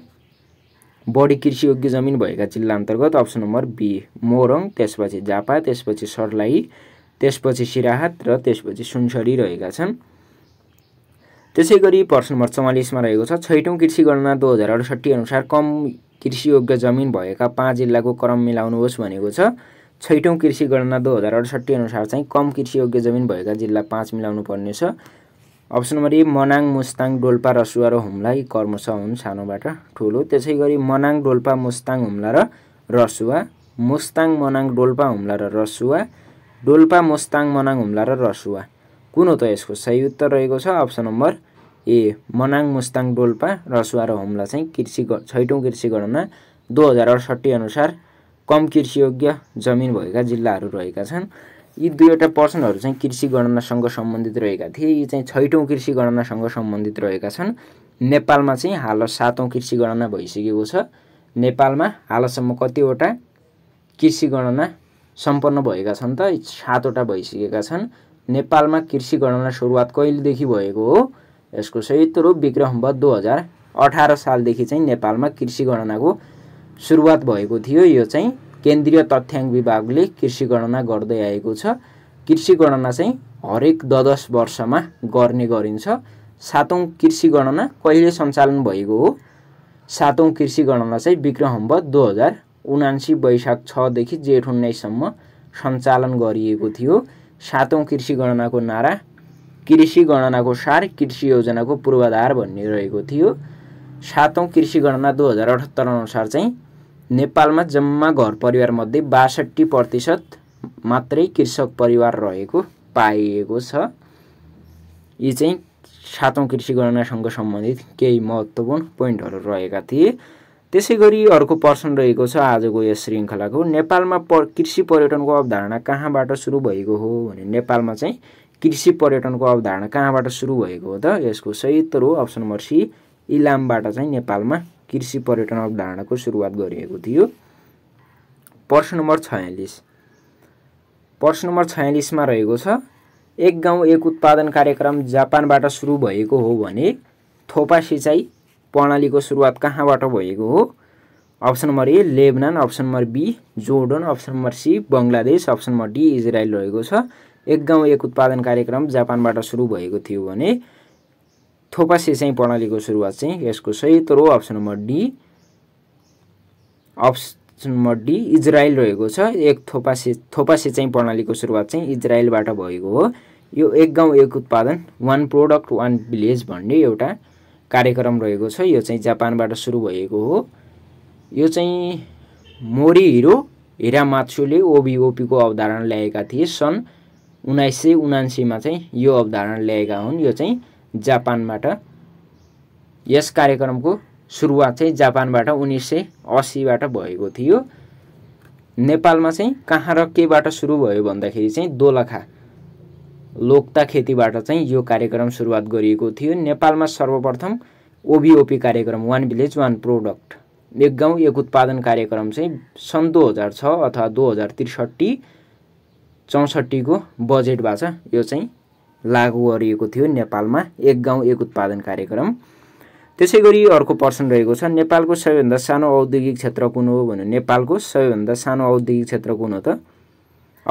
बढी कृषियोग्य जमिन भएका जिल्ला अन्तर्गत अप्सन नम्बर बी मोरङ त्यसपछि जापा त्यसपछि सर्लाही त्यसपछि सिराहात र त्यसपछि सुनसरी रहेका छन् त्यसै गरी प्रश्न नम्बर चौवालिसमा रहेको छ छैटौँ कृषि गणना दुई हजार अडसट्ठी अनुसार कम कृषियोग्य जमिन भएका पाँच जिल्लाको क्रम मिलाउनुहोस् भनेको छ छैटौँ कृषि गणना दुई हजार अडसट्ठी अनुसार चाहिँ कम कृषियोग्य जमिन भएका जिल्ला पाँच मिलाउनु पर्नेछ option number A Manang Mustang Dolpa Rasuwa र हुम्ला यी कर्मश हुन् सानोबाट ठुलो त्यसै गरी मनाङ डोल्पा मुस्ताङ हुम्ला र रसुवा मुस्ताङ मनाङ डोल्पा हुम्ला र रसुवा डोल्पा मुस्ताङ मनाङ हुम्ला र रसुवा कुन हो त यसको सही उत्तर रहेको छ option number A Manang Mustang Dolpa Rasuwa र हुम्ला चाहिँ कृषि छैटौँ कृषि गणना दुई हजार अडसट्ठी अनुसार कम कृषियोग्य जमिन भएका जिल्लाहरू रहेका छन् यी दुईवटा पर्सनहरू चाहिँ कृषि गणनासँग सम्बन्धित रहेका थिए यी चाहिँ छैटौँ कृषि गणनासँग सम्बन्धित रहेका छन् नेपालमा चाहिँ हाल सातौँ कृषि गणना भइसकेको छ नेपालमा हालसम्म कतिवटा कृषि गणना सम्पन्न भएका छन् त सातवटा भइसकेका छन् नेपालमा कृषि गणना सुरुवात कहिलेदेखि भएको हो यसको संयुक्त रूप विक्रम दुई हजार अठार सालदेखि चाहिँ नेपालमा कृषि गणनाको सुरुवात भएको थियो यो चाहिँ केन्द्रीय तथ्याङ्क विभागले कृषि गणना गर्दै आएको छ कृषि गणना चाहिँ हरेक दस वर्षमा गर्ने गरिन्छ सातौँ कृषि गणना कहिले सञ्चालन भएको हो सातौँ कृषि गणना चाहिँ विक्रहम्ब दुई हजार उनासी वैशाख छदेखि जेठ उन्नाइससम्म सञ्चालन गरिएको थियो सातौँ कृषि गणनाको नारा कृषि गणनाको सार कृषि योजनाको पूर्वाधार भन्ने रहेको थियो सातौँ कृषि गणना दुई हजार अठहत्तर अनुसार चाहिँ नेपालमा जम्मा घर परिवारमध्ये बासठी प्रतिशत मात्रै कृषक परिवार रहेको पाइएको छ यी चाहिँ सातौँ कृषि गणनासँग सम्बन्धित केही महत्त्वपूर्ण पोइन्टहरू रहेका थिए त्यसै गरी अर्को प्रश्न रहेको छ आजको यस श्रृङ्खलाको नेपालमा प कृषि पर्यटनको अवधारणा कहाँबाट सुरु भएको हो भने नेपालमा चाहिँ कृषि पर्यटनको अवधारणा कहाँबाट सुरु भएको हो त यसको सही उत्तर हो अप्सन नम्बर सी इलामबाट चाहिँ नेपालमा कृषि पर्यटन अवधारणाको सुरुवात गरिएको थियो प्रश्न नम्बर छयालिस प्रश्न नम्बर छयालिसमा रहेको छ एक गाउँ एक उत्पादन कार्यक्रम जापानबाट सुरु भएको हो भने थोपा सिँचाइ प्रणालीको सुरुवात कहाँबाट भएको हो option number A Lebanon option number B Jordan option number C Bangladesh option number D Israel रहेको छ एक गाउँ एक उत्पादन कार्यक्रम जापानबाट सुरु भएको थियो भने थोपा सेसाई प्रणालीको सुरुवात चाहिँ यसको सही उत्तर option number D option number D Israel रहेको छ एक थोपा सि थोपा सिँचाइ प्रणालीको सुरुवात चाहिँ इजरायलबाट भएको हो यो एक गाउँ एक उत्पादन वान प्रोडक्ट वान भिलेज भन्ने एउटा कार्यक्रम रहेको छ यो चाहिँ जापानबाट सुरु भएको हो यो चाहिँ मोरी हिरो हिरा हिरामात्सुले ओबिओपीको अवधारणा ल्याएका थिए सन् उन्नाइस सय उनासीमा चाहिँ यो अवधारणा ल्याएका हुन् यो चाहिँ जापानबाट यस कार्यक्रमको सुरुवात चाहिँ जापानबाट उन्नाइस सय असीबाट भएको थियो नेपालमा चाहिँ कहाँ र केबाट सुरु भयो भन्दाखेरि चाहिँ दोलखा लोकता खेतीबाट चाहिँ यो कार्यक्रम सुरुवात गरिएको थियो नेपालमा सर्वप्रथम ओबिओपी कार्यक्रम वान भिलेज वान प्रोडक्ट एक गाउँ एक उत्पादन कार्यक्रम चाहिँ सन् दुई हजार छ अथवा दुई हजार त्रिसठी चौसठीको बजेटबाट यो चाहिँ लागु गरिएको थियो नेपालमा एक गाउँ एक उत्पादन कार्यक्रम त्यसै गरी अर्को प्रश्न रहेको छ नेपालको सबैभन्दा सानो औद्योगिक क्षेत्र कुन हो भने नेपालको सबैभन्दा सानो औद्योगिक क्षेत्र कुन हो त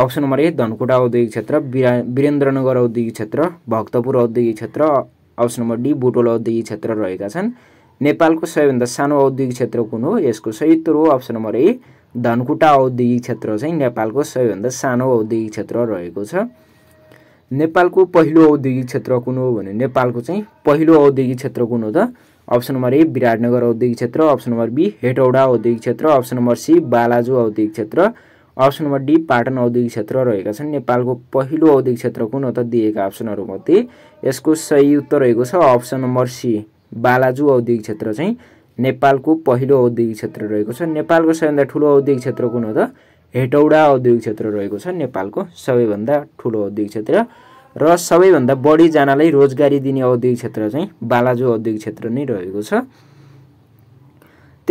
अप्सन नम्बर एक धनकुटा औद्योगिक क्षेत्र बिरा वीरेन्द्रनगर औद्योगिक क्षेत्र भक्तपुर औद्योगिक क्षेत्र अप्सन नम्बर डी बुटोल औद्योगिक क्षेत्र रहेका छन् नेपालको सबैभन्दा सानो औद्योगिक क्षेत्र कुन हो यसको सही उत्तर हो अप्सन नम्बर ए धनकुटा औद्योगिक क्षेत्र चाहिँ नेपालको सबैभन्दा सानो औद्योगिक क्षेत्र रहेको छ नेपालको पहिलो औद्योगिक क्षेत्र कुन हो भने नेपालको चाहिँ पहिलो औद्योगिक क्षेत्र कुन हो त अप्सन नम्बर ए विराटनगर औद्योगिक क्षेत्र अप्सन नम्बर बी हेटौडा औद्योगिक क्षेत्र अप्सन नम्बर सी बालाजु औद्योगिक क्षेत्र अप्सन नम्बर डी पाटन औद्योगिक क्षेत्र रहेका छन् नेपालको पहिलो औद्योगिक क्षेत्र कुन हो त दिएका अप्सनहरूमध्ये यसको सही उत्तर रहेको छ अप्सन नम्बर सी बालाजु औद्योगिक क्षेत्र चाहिँ नेपालको पहिलो औद्योगिक क्षेत्र रहेको छ नेपालको सबैभन्दा ठुलो औद्योगिक क्षेत्र कुन हो त हेटौडा औद्योगिक क्षेत्र रहेको छ नेपालको सबैभन्दा ठुलो औद्योगिक क्षेत्र र सबैभन्दा बढीजनालाई रोजगारी दिने औद्योगिक क्षेत्र चाहिँ बालाजु औद्योगिक क्षेत्र नै रहेको छ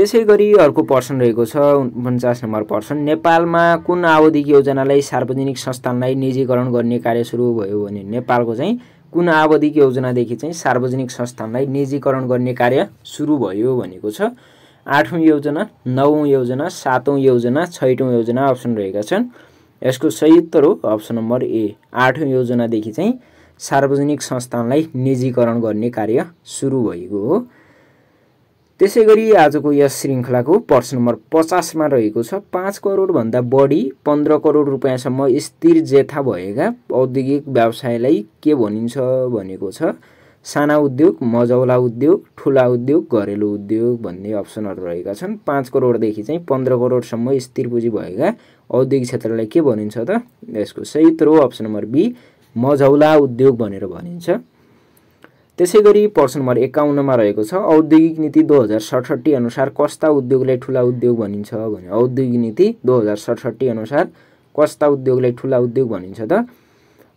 त्यसै गरी अर्को पर्सन रहेको छ उन्चास नम्बर पर्सन नेपालमा कुन आवधिक योजनालाई सार्वजनिक संस्थानलाई निजीकरण गर्ने कार्य सुरु भयो भने नेपालको चाहिँ कुन आवधिक योजनादेखि चाहिँ सार्वजनिक संस्थानलाई निजीकरण गर्ने कार्य सुरु भयो भनेको छ आठौँ योजना नौं योजना सातौँ योजना छैटौँ योजना अप्सन रहेका छन् यसको सही उत्तर हो अप्सन नम्बर ए आठौँ योजनादेखि चाहिँ सार्वजनिक संस्थानलाई निजीकरण गर्ने कार्य सुरु भएको हो त्यसै गरी आजको यस श्रृङ्खलाको प्रश्न नम्बर पचासमा रहेको छ पाँच करोडभन्दा बढी पन्ध्र करोड रुपियाँसम्म स्थिर जेथा भएका औद्योगिक व्यवसायलाई के भनिन्छ भनेको छ साना उद्योग मझौला उद्योग ठुला उद्योग घरेलु उद्योग भन्ने अप्सनहरू रहेका छन् पाँच करोडदेखि चाहिँ पन्ध्र करोडसम्म स्थिर पुँजी भएका औद्योगिक क्षेत्रलाई के भनिन्छ त यसको सही रो अप्सन नम्बर बी मझौला उद्योग भनेर भनिन्छ त्यसै गरी प्रश्न नम्बर एकाउन्नमा रहेको छ औद्योगिक नीति दुई हजार सडसट्ठी अनुसार कस्ता उद्योगलाई ठुला उद्योग भनिन्छ भने औद्योगिक नीति दुई हजार सडसठी अनुसार कस्ता उद्योगलाई ठुला उद्योग भनिन्छ त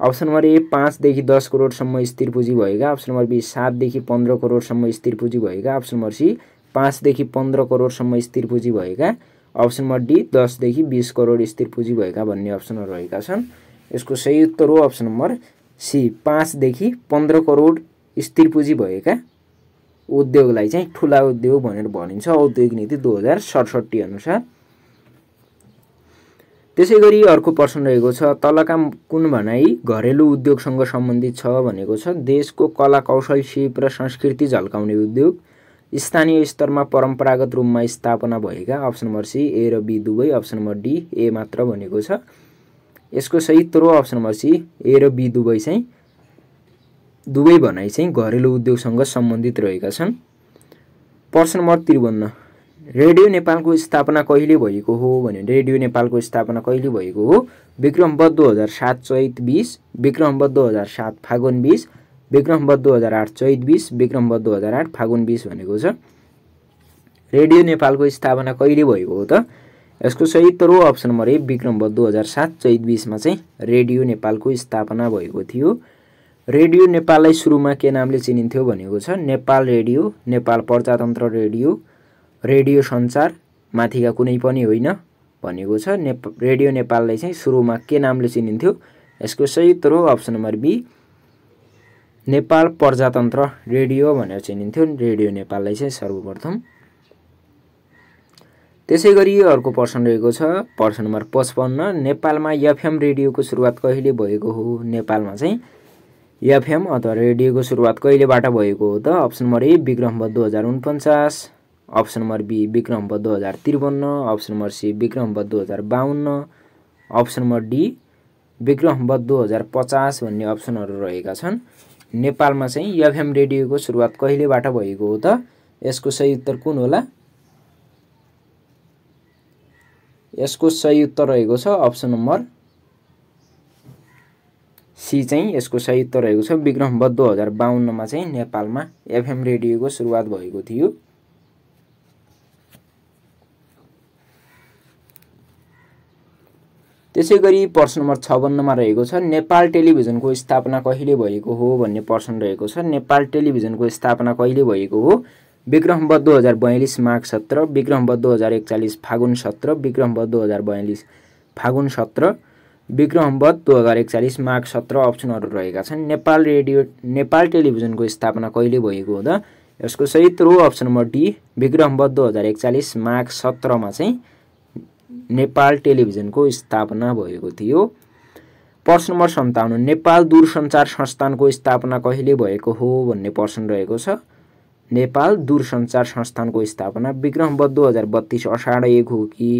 अप्सन नम्बर ए पाँचदेखि दस करोडसम्म स्थिर पुँजी भएका अप्सन नम्बर बी सातदेखि पन्ध्र करोडसम्म स्थिर पुँजी भएका अप्सन नम्बर सी पाँचदेखि पन्ध्र करोडसम्म स्थिर पुँजी भएका अप्सन नम्बर डी दसदेखि बिस करोड स्थिर पुँजी भएका भन्ने अप्सनहरू रहेका छन् यसको सही उत्तर हो अप्सन नम्बर सी पाँचदेखि पन्ध्र करोड स्थिर पुँजी भएका उद्योगलाई चाहिँ ठुला उद्योग भनेर भनिन्छ औद्योगिक नीति दुई हजार सडसट्ठी अनुसार त्यसै गरी अर्को प्रश्न रहेको छ तलका कुन भनाइ घरेलु उद्योगसँग सम्बन्धित छ भनेको छ देशको कला कौशल शिल्प र संस्कृति झल्काउने उद्योग स्थानीय स्तरमा परम्परागत रूपमा स्थापना भएका अप्सन नम्बर सी ए र बी दुवै अप्सन नम्बर डी ए मात्र भनेको छ यसको सही तरो अप्सन नम्बर सी ए र बी दुवै चाहिँ दुवै भनाइ चाहिँ घरेलु उद्योगसँग सम्बन्धित रहेका छन् प्रश्न नम्बर त्रिवन्न रेडियो नेपालको स्थापना कहिले भएको हो भने रेडियो नेपालको स्थापना कहिले भएको हो विक्रमबद्ध दुई हजार सात चैत बिस विक्रमबद्ध दुई हजार सात फागुन बिस विक्रमबद्ध दुई हजार आठ चैत बिस विक्रमबद्ध दुई हजार आठ फागुन बिस भनेको छ रेडियो नेपालको स्थापना कहिले भएको हो त यसको सही तर अप्सन नम्बर ए विक्रमबद्ध दुई हजार सात चैत बिसमा चाहिँ रेडियो नेपालको स्थापना भएको थियो रेडियो नेपाललाई सुरुमा के नामले चिनिन्थ्यो भनेको छ नेपाल रेडियो नेपाल प्रजातन्त्र रेडियो रेडियो सञ्चार माथिका कुनै पनि होइन भनेको छ नेप रेडियो नेपाललाई चाहिँ सुरुमा के नामले चिनिन्थ्यो यसको सही उत्तर हो अप्सन नम्बर बी नेपाल प्रजातन्त्र रेडियो भनेर चिनिन्थ्यो रेडियो नेपाललाई चाहिँ सर्वप्रथम त्यसै गरी अर्को प्रश्न रहेको छ प्रश्न नम्बर पचपन्न नेपालमा एफएम रेडियोको सुरुवात कहिले भएको हो नेपालमा चाहिँ एफएम अथवा रेडियोको सुरुवात कहिलेबाट भएको हो त अप्सन नम्बर ए विक्रम दुई हजार उन्पन्चास अप्सन नम्बर बी विक्रम पद दो हज़ार त्रिपन्न अप्सन नम्बर सी विक्रम पद दो हज़ार बाहन्न अप्सन नम्बर डी विक्रम पद दो हज़ार पचास भन्ने अप्सनहरू रहेका छन् नेपालमा चाहिँ एफएम रेडियोको सुरुवात कहिलेबाट भएको हो त यसको सही उत्तर कुन होला यसको सही उत्तर रहेको छ अप्सन नम्बर सी चाहिँ यसको सही उत्तर रहेको छ विक्रम बद्ध दुई हजार बाहन्नमा चाहिँ नेपालमा एफएम रेडियोको सुरुवात भएको थियो त्यसै गरी प्रश्न नम्बर छवन्नमा रहेको छ नेपाल टेलिभिजनको स्थापना कहिले भएको हो भन्ने प्रश्न रहेको छ नेपाल टेलिभिजनको स्थापना कहिले भएको हो विक्रमबद्ध दुई हजार बयालिस माघ सत्र विक्रमबद्ध दुई हजार एकचालिस फागुन सत्र विक्रमबद्ध दुई हजार बयालिस फागुन सत्र विक्रमबद्ध दुई हजार एकचालिस माघ सत्र अप्सनहरू रहेका छन् नेपाल रेडियो नेपाल टेलिभिजनको स्थापना कहिले भएको हो त यसको सहित रो अप्सन नम्बर डी विक्रमबद्ध दुई हजार एकचालिस माघ सत्रमा चाहिँ नेपाल टेलिभिजनको स्थापना भएको थियो प्रश्न नम्बर सन्ताउन्न नेपाल दूरसञ्चार संस्थानको स्थापना कहिले भएको हो भन्ने प्रश्न रहेको छ नेपाल दूरसञ्चार संस्थानको स्थापना विक्रमबद्ध दुई हजार बत्तिस अषाढ एक हो कि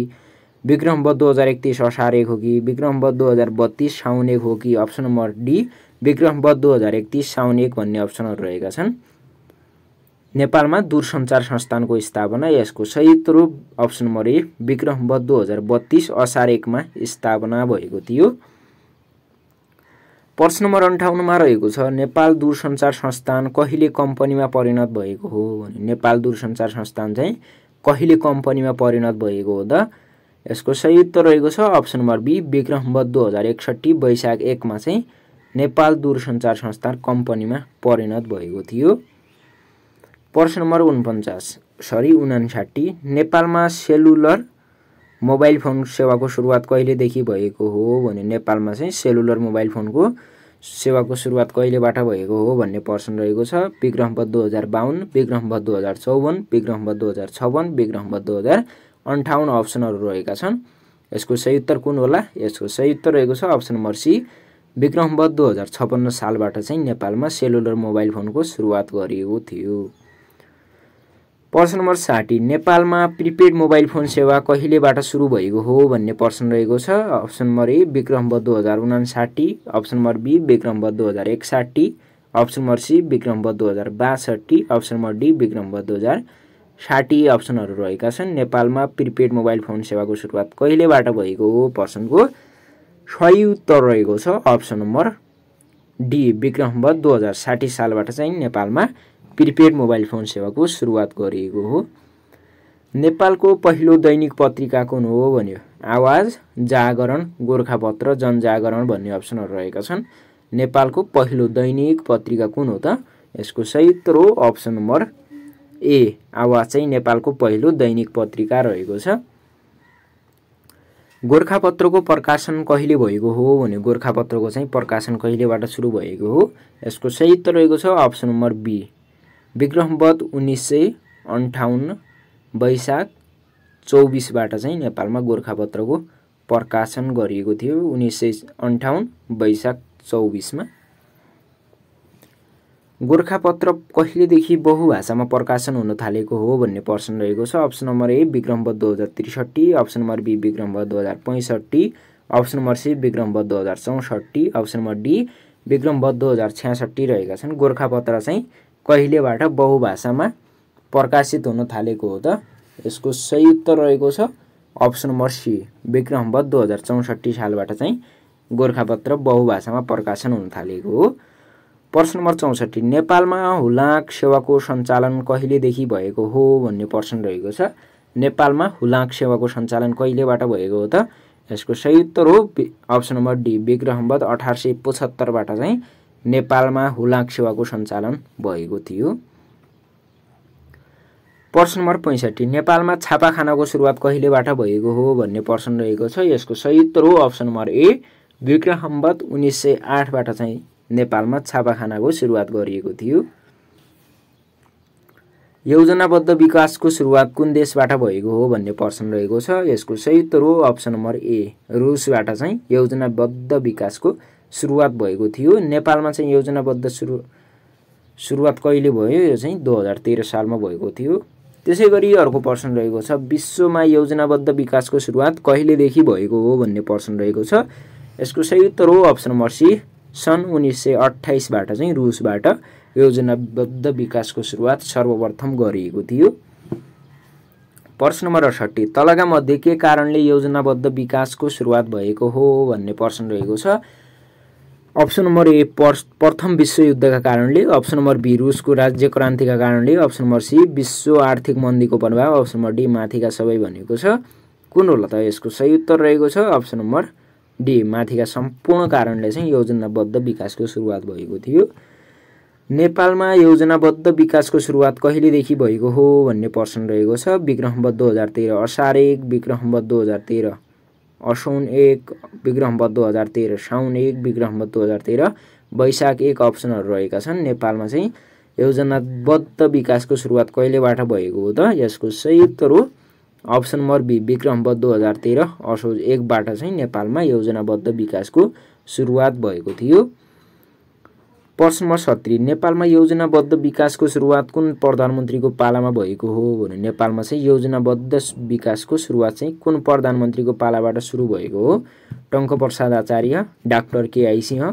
विक्रमबद्ध दुई हजार एकतिस असार एक हो कि विक्रमबद्ध दुई हजार बत्तिस साउन एक हो कि अप्सन नम्बर डी विक्रमबद्ध दुई हजार एकतिस साउन एक भन्ने अप्सनहरू रहेका छन् नेपालमा दूरसञ्चार संस्थानको स्थापना यसको संयुक्त रूप अप्सन नम्बर ए विक्रमबद्ध दुई हजार बत्तिस असार एकमा स्थापना भएको थियो प्रश्न नम्बर अन्ठाउन्नमा रहेको छ नेपाल दूरसञ्चार संस्थान कहिले कम्पनीमा परिणत भएको हो भने नेपाल दूरसञ्चार संस्थान चाहिँ कहिले कम्पनीमा परिणत भएको हो त यसको संयुक्त रहेको छ अप्सन नम्बर बी विक्रमबद्ध दुई हजार एकसट्ठी वैशाख एकमा चाहिँ नेपाल दूरसञ्चार संस्थान कम्पनीमा परिणत भएको थियो प्रश्न नम्बर उनपन्चास सरी उनासाठी नेपालमा सेलुलर मोबाइल फोन सेवाको सुरुवात कहिलेदेखि भएको हो भने नेपालमा चाहिँ सेलुलर मोबाइल फोनको सेवाको सुरुवात कहिलेबाट भएको हो भन्ने प्रश्न रहेको छ पिक दुई हजार बाहन्न पिक दुई हजार चौवन्न पिक दुई हजार छप्पन्न पिक दुई हजार अन्ठाउन्न अप्सनहरू रहेका छन् यसको सही उत्तर कुन होला यसको सही उत्तर रहेको छ अप्सन नम्बर सी विक्रमबद्ध दुई हजार छप्पन्न सालबाट चाहिँ नेपालमा सेलुलर मोबाइल फोनको सुरुवात गरिएको थियो प्रश्न नम्बर साठी नेपालमा प्रिपेड मोबाइल फोन सेवा कहिलेबाट सुरु भएको हो भन्ने प्रश्न रहेको छ अप्सन नम्बर ए विक्रमबद्ध दुई हजार उनासाठी अप्सन नम्बर बी विक्रमबद्ध दुई हजार एकसाठी अप्सन नम्बर सी विक्रमबद्ध दुई हजार बासठी अप्सन नम्बर डी विक्रमबद्ध दुई हजार साठी अप्सनहरू रहेका छन् नेपालमा प्रिपेड मोबाइल फोन सेवाको सुरुवात कहिलेबाट भएको हो प्रश्नको सही उत्तर रहेको छ अप्सन नम्बर डी विक्रमबद्ध दुई हजार साठी सालबाट चाहिँ नेपालमा प्रिपेड मोबाइल फोन सेवाको सुरुवात गरिएको हो नेपालको पहिलो दैनिक पत्रिका कुन हो भन्यो आवाज जागरण गोर्खापत्र जनजागरण भन्ने अप्सनहरू रहेका छन् नेपालको पहिलो दैनिक पत्रिका कुन हो त यसको सही उत्तर हो अप्सन नम्बर ए आवाज चाहिँ नेपालको पहिलो दैनिक पत्रिका रहेको छ गोर्खापत्रको प्रकाशन कहिले भएको हो भने गोर्खापत्रको चाहिँ प्रकाशन कहिलेबाट सुरु भएको हो यसको सही उत्तर रहेको छ अप्सन नम्बर बी विक्रमवध उन्नाइस सय अन्ठाउन्न वैशाख चौबिसबाट चाहिँ नेपालमा गोर्खापत्रको प्रकाशन गरिएको थियो उन्नाइस सय अन्ठाउन्न वैशाख चौबिसमा गोर्खापत्र कहिलेदेखि बहुभाषामा प्रकाशन हुन थालेको हो भन्ने प्रश्न रहेको छ अप्सन नम्बर ए विक्रमवध दुई हजार त्रिसठी अप्सन नम्बर बी विक्रमवध दुई हजार पैँसठी अप्सन नम्बर सी विक्रमवध दुई हजार चौसठी अप्सन नम्बर डी विक्रमवध दुई हजार छ्यासठी रहेका छन् गोर्खापत्र चाहिँ कहिलेबाट बहुभाषामा प्रकाशित हुन थालेको हो त यसको सही उत्तर रहेको छ अप्सन नम्बर सी विक्रमवत दुई हजार चौसठी सालबाट चाहिँ गोर्खापत्र बहुभाषामा प्रकाशन हुन थालेको हो प्रश्न नम्बर चौसठी नेपालमा हुलाक सेवाको सञ्चालन कहिलेदेखि भएको हो भन्ने प्रश्न रहेको छ नेपालमा हुलाक सेवाको सञ्चालन कहिलेबाट भएको हो त यसको सही उत्तर हो अप्सन नम्बर डी विग्रहम्बद अठार सय पचहत्तरबाट चाहिँ नेपालमा हुलाक सेवाको सञ्चालन भएको थियो प्रश्न नम्बर पैँसठी नेपालमा छापाखानाको सुरुवात कहिलेबाट भएको हो भन्ने प्रश्न रहेको छ यसको सही उत्तर हो अप्सन नम्बर ए विक्रम उन्नाइस सय आठबाट चाहिँ नेपालमा छापाखानाको सुरुवात गरिएको थियो योजनाबद्ध विकासको सुरुवात कुन देशबाट भएको हो भन्ने प्रश्न रहेको छ यसको सही उत्तर हो अप्सन नम्बर ए रुसबाट चाहिँ योजनाबद्ध विकासको सुरुवात भएको थियो नेपालमा चाहिँ योजनाबद्ध सुरु सुरुवात कहिले भयो यो चाहिँ दुई हजार तेह्र सालमा भएको थियो त्यसै गरी अर्को प्रश्न रहेको छ विश्वमा योजनाबद्ध विकासको सुरुवात कहिलेदेखि भएको हो भन्ने प्रश्न रहेको छ यसको सही उत्तर हो अप्सन नम्बर सी सन् उन्नाइस सय अठाइसबाट चाहिँ रुसबाट योजनाबद्ध विकासको सुरुवात सर्वप्रथम गरिएको थियो प्रश्न नम्बर अठसट्ठी तलका मध्ये के कारणले योजनाबद्ध विकासको सुरुवात भएको हो भन्ने प्रश्न रहेको छ अप्सन नम्बर ए प्रथम विश्वयुद्धका कारणले अप्सन नम्बर बी रुसको राज्य क्रान्तिका कारणले अप्सन नम्बर सी विश्व आर्थिक मन्दीको प्रभाव अप्सन नम्बर डी माथिका सबै भनेको छ कुन होला त यसको सही उत्तर रहेको छ अप्सन नम्बर डी माथिका सम्पूर्ण कारणले चाहिँ योजनाबद्ध विकासको सुरुवात भएको थियो नेपालमा योजनाबद्ध विकासको सुरुवात कहिलेदेखि भएको हो भन्ने प्रश्न रहेको छ विक्रमबद्ध दुई हजार तेह्र असार एक विक्रमबद्ध दुई हजार तेह्र असौन एक विग्रहम्बत दुई हजार तेह्र साउन एक विग्रहम्बत दुई हजार तेह्र वैशाख एक अप्सनहरू रहेका छन् नेपालमा चाहिँ योजनाबद्ध विकासको सुरुवात कहिलेबाट भएको हो त यसको सही उत्तर हो अप्सन नम्बर बी विक्रमबद्ध दुई हजार तेह्र असोज एकबाट चाहिँ नेपालमा योजनाबद्ध विकासको सुरुवात भएको थियो प्रश्न छत्री नेपालमा योजनाबद्ध विकासको सुरुवात कुन प्रधानमन्त्रीको पालामा भएको हो भने नेपालमा चाहिँ योजनाबद्ध विकासको सुरुवात चाहिँ कुन प्रधानमन्त्रीको पालाबाट सुरु भएको हो टङ्क प्रसाद आचार्य डाक्टर केआई सिंह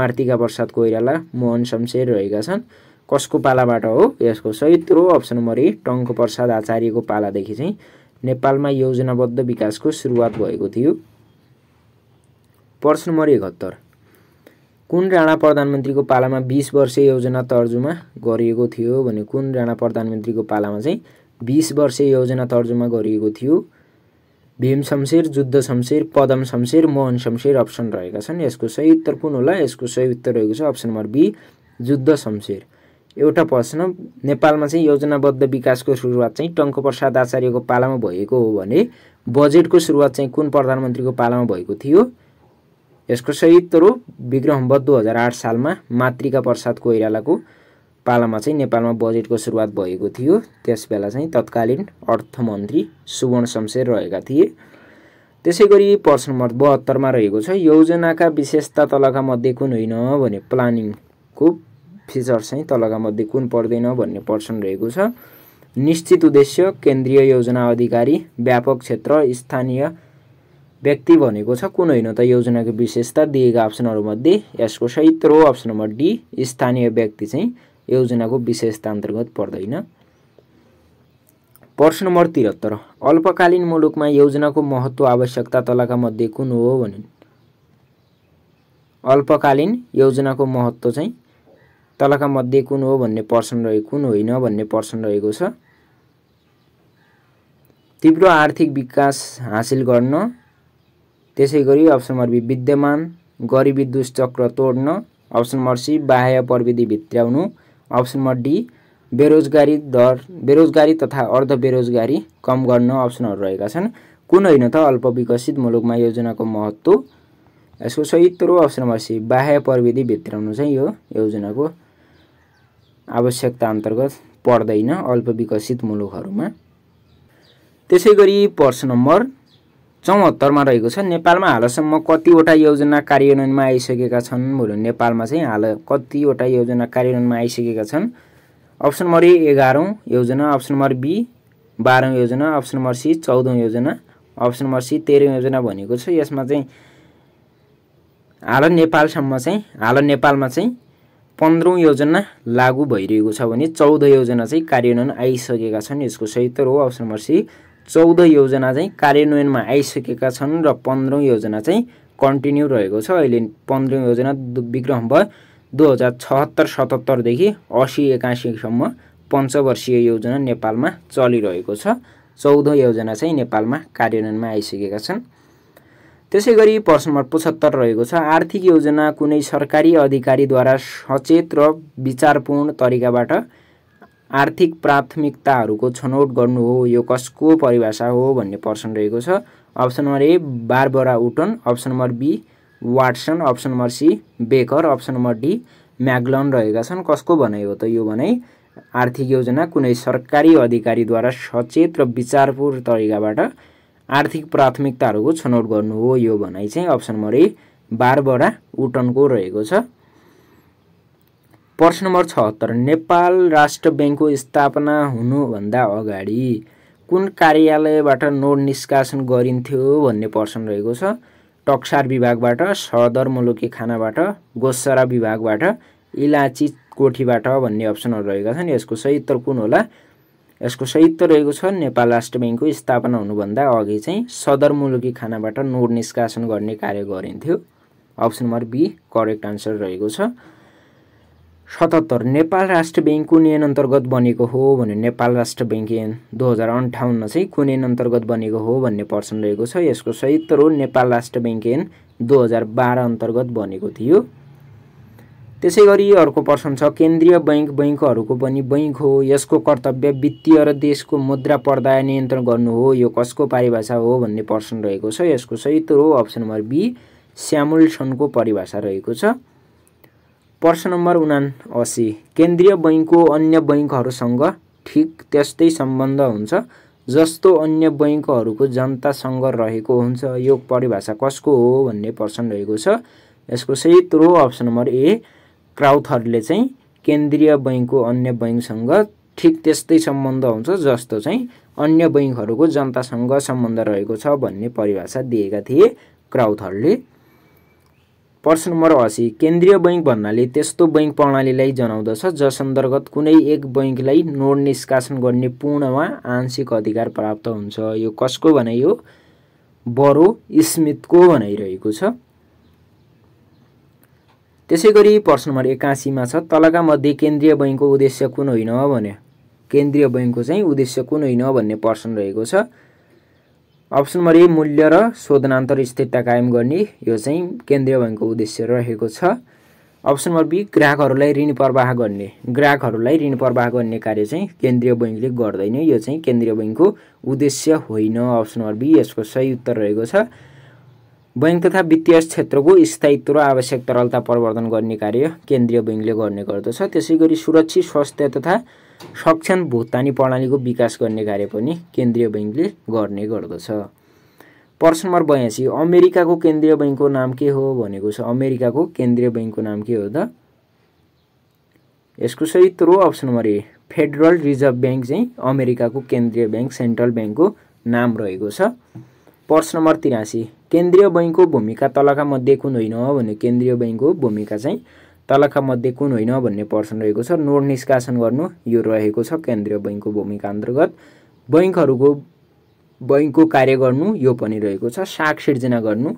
मार्तिका प्रसाद कोइराला मोहन शमशेर रहेका छन् कसको पालाबाट हो यसको सही रो option number A Tanka Prasad आचार्यको पालादेखि चाहिँ नेपालमा योजनाबद्ध विकासको सुरुवात भएको थियो प्रश्न नम्बर एकहत्तर कुन राणा प्रधानमन्त्रीको पालामा बिस वर्ष योजना तर्जुमा गरिएको थियो भने कुन राणा प्रधानमन्त्रीको पालामा चाहिँ बिस वर्ष योजना तर्जुमा गरिएको थियो भीम शमशेर जुद्ध शमशेर पदम शमशेर मोहन शमशेर अप्सन रहेका छन् यसको सही उत्तर कुन होला यसको सही उत्तर रहेको छ option number B Juddha Shamsher एउटा प्रश्न नेपालमा चाहिँ योजनाबद्ध विकासको सुरुवात चाहिँ टङ्कप्रसाद आचार्यको पालामा भएको हो भने बजेटको सुरुवात चाहिँ कुन प्रधानमन्त्रीको पालामा भएको थियो यसको संयुक्त रूप विग्रहम्बत दुई हजार आठ सालमा मातृका प्रसाद कोइरालाको पालामा चाहिँ नेपालमा बजेटको सुरुवात भएको थियो त्यस बेला चाहिँ तत्कालीन अर्थमन्त्री सुवर्ण शमशेर रहेका थिए त्यसै गरी प्रश्न नम्बर बहत्तरमा रहेको छ योजनाका विशेषता तलका मध्ये कुन होइन भने प्लानिङको फिचर चाहिँ तलका मध्ये कुन पर्दैन भन्ने प्रश्न रहेको छ निश्चित उद्देश्य केन्द्रीय योजना अधिकारी व्यापक क्षेत्र स्थानीय व्यक्ति भनेको छ कुन होइन त योजनाको विशेषता दिएका अप्सनहरूमध्ये यसको सही हो अप्सन नम्बर डी स्थानीय व्यक्ति चाहिँ योजनाको विशेषता अन्तर्गत पर्दैन प्रश्न नम्बर त्रिहत्तर अल्पकालीन मुलुकमा योजनाको महत्त्व आवश्यकता तलका मध्ये कुन हो भने अल्पकालीन योजनाको महत्त्व चाहिँ तलका मध्ये कुन हो भन्ने प्रश्न रहेको कुन होइन भन्ने प्रश्न रहेको छ तीव्र आर्थिक विकास हासिल गर्न त्यसै गरी अप्सन नम्बर बी विद्यमान गरिबी चक्र तोड्न अप्सन नम्बर सी बाह्य प्रविधि भित्राउनु अप्सन नम्बर डी बेरोजगारी दर बेरोजगारी तथा अर्ध बेरोजगारी कम गर्न अप्सनहरू रहेका छन् कुन होइन त अल्प विकसित मुलुकमा योजनाको महत्त्व यसको सही उत्तर अप्सन नम्बर सी बाह्य प्रविधि भित्राउनु चाहिँ यो योजनाको आवश्यकता अन्तर्गत पर्दैन अल्प विकसित मुलुकहरूमा त्यसै गरी प्रश्न नम्बर चौहत्तरमा रहेको छ नेपालमा हालसम्म कतिवटा योजना कार्यान्वयनमा आइसकेका छन् भोलि नेपालमा चाहिँ हाल कतिवटा योजना कार्यान्वयनमा आइसकेका छन् अप्सन नम्बर ए एघारौँ योजना अप्सन नम्बर बी बाह्रौँ योजना अप्सन नम्बर सी चौधौँ योजना अप्सन नम्बर सी तेह्रौँ योजना भनेको छ यसमा चाहिँ हाल नेपालसम्म चाहिँ हाल नेपालमा चाहिँ पन्ध्रौँ योजना लागू भइरहेको छ भने चौध योजना चाहिँ कार्यान्वयन आइसकेका छन् यसको सही उत्तर हो अप्सन नम्बर सी चौध योजना चाहिँ कार्यान्वयनमा आइसकेका छन् र पन्ध्रौँ योजना चाहिँ कन्टिन्यू रहेको छ अहिले पन्ध्रौँ योजना विक्रम भयो दुई हजार छहत्तर सतहत्तरदेखि असी एकासीसम्म पञ्चवर्षीय योजना नेपालमा चलिरहेको छ चौध योजना चाहिँ नेपालमा कार्यान्वयनमा आइसकेका छन् त्यसै गरी प्रश्न नम्बर पचहत्तर रहेको छ आर्थिक योजना कुनै सरकारी अधिकारीद्वारा सचेत र विचारपूर्ण तरिकाबाट आर्थिक प्राथमिकताहरूको छनौट गर्नु हो यो कसको परिभाषा हो भन्ने प्रश्न रहेको छ option number A Barbara Wootton option number B Watson option number C Baker option number D Magellan रहेका छन् कसको भनाइ हो त यो भनाइ आर्थिक योजना कुनै सरकारी अधिकारीद्वारा सचेत र विचारपूर्ण तरिकाबाट आर्थिक प्राथमिकताहरूको छनौट गर्नु हो यो भनाइ चाहिँ अप्सन नम्बर ए बारबरा उटनको रहेको छ प्रश्न नम्बर छहत्तर नेपाल राष्ट्र ब्याङ्कको स्थापना हुनुभन्दा अगाडि कुन कार्यालयबाट नोट निष्कासन गरिन्थ्यो भन्ने प्रश्न रहेको छ टक्सार विभागबाट सदर मुलुकी खानाबाट गोसरा विभागबाट इलाची कोठीबाट भन्ने अप्सनहरू रहेका छन् यसको सही उत्तर कुन होला यसको सही उत्तर रहेको छ नेपाल राष्ट्र ब्याङ्कको स्थापना हुनुभन्दा अघि चाहिँ सदर मुलुकी खानाबाट नोट निष्कासन गर्ने कार्य गरिन्थ्यो option number B correct answer रहेको छ सतहत्तर नेपाल राष्ट्र ब्याङ्क कुन ऐन अन्तर्गत बनेको हो भने नेपाल राष्ट्र ब्याङ्क एन दुई हजार अन्ठाउन्न चाहिँ कुन एन अन्तर्गत बनेको हो भन्ने प्रश्न रहेको छ यसको सही उत्तर हो नेपाल राष्ट्र ब्याङ्क ऐन दुई हजार बाह्र अन्तर्गत बनेको थियो त्यसै गरी अर्को प्रश्न छ केन्द्रीय बैङ्क बैङ्कहरूको पनि बैङ्क हो यसको कर्तव्य वित्तीय र देशको मुद्रा पर्दा नियन्त्रण गर्नु हो यो कसको परिभाषा हो भन्ने प्रश्न रहेको छ यसको सही उत्तर हो अप्सन नम्बर बी स्यामुलसनको परिभाषा रहेको छ प्रश्न नम्बर उनासी केन्द्रीय बैङ्कको अन्य बैङ्कहरूसँग ठिक त्यस्तै सम्बन्ध हुन्छ जस्तो अन्य बैङ्कहरूको जनतासँग रहेको हुन्छ यो परिभाषा कसको हो भन्ने प्रश्न रहेको छ यसको सही त्रो अप्सन नम्बर ए क्राउथरले चाहिँ केन्द्रीय बैङ्कको अन्य बैङ्कसँग ठिक त्यस्तै सम्बन्ध हुन्छ जस्तो चाहिँ अन्य बैङ्कहरूको जनतासँग सम्बन्ध रहेको छ भन्ने परिभाषा दिएका थिए क्राउथरले प्रश्न नम्बर असी केन्द्रीय बैङ्क भन्नाले त्यस्तो बैङ्क प्रणालीलाई जनाउँदछ जस अन्तर्गत कुनै एक बैङ्कलाई नोट निष्कासन गर्ने पूर्ण वा आंशिक अधिकार प्राप्त हुन्छ यो कसको भनाइ हो बरो स्मिथको भनाइरहेको छ त्यसै गरी प्रश्न नम्बर एकासीमा छ तलका मध्ये केन्द्रीय बैङ्कको उद्देश्य कुन होइन भने केन्द्रीय बैङ्कको चाहिँ उद्देश्य कुन होइन भन्ने प्रश्न रहेको छ अप्सन नम्बर ए मूल्य र शोधनान्तर स्थिरता कायम गर्ने यो चाहिँ केन्द्रीय बैङ्कको उद्देश्य रहेको छ अप्सन नम्बर बी ग्राहकहरूलाई ऋण प्रवाह गर्ने ग्राहकहरूलाई ऋण प्रवाह गर्ने कार्य चाहिँ केन्द्रीय बैङ्कले गर्दैन यो चाहिँ केन्द्रीय बैङ्कको उद्देश्य होइन अप्सन नम्बर बी यसको सही उत्तर रहेको छ बैङ्क तथा वित्तीय क्षेत्रको स्थायित्व र आवश्यक तरलता प्रवर्धन गर्ने कार्य केन्द्रीय बैङ्कले गर्ने गर्दछ त्यसै गरी सुरक्षित स्वास्थ्य तथा सक्षम भुक्तानी प्रणालीको विकास गर्ने कार्य पनि केन्द्रीय बैङ्कले गर्ने गर्दछ प्रश्न नम्बर बयासी अमेरिकाको केन्द्रीय बैङ्कको नाम के हो भनेको छ अमेरिकाको केन्द्रीय बैङ्कको नाम के हो त यसको सही त्रो option number A Federal Reserve bank चाहिँ अमेरिकाको केन्द्रीय ब्याङ्क सेन्ट्रल ब्याङ्कको नाम रहेको छ प्रश्न नम्बर तिरासी केन्द्रीय बैङ्कको भूमिका तलका मध्ये कुन होइन भने केन्द्रीय बैङ्कको भूमिका चाहिँ तलका मध्ये कुन होइन भन्ने प्रश्न रहेको छ नोट निष्कासन गर्नु यो रहेको छ केन्द्रीय बैङ्कको भूमिका अन्तर्गत बैङ्कहरूको बैङ्कको कार्य गर्नु यो पनि रहेको छ साग सिर्जना गर्नु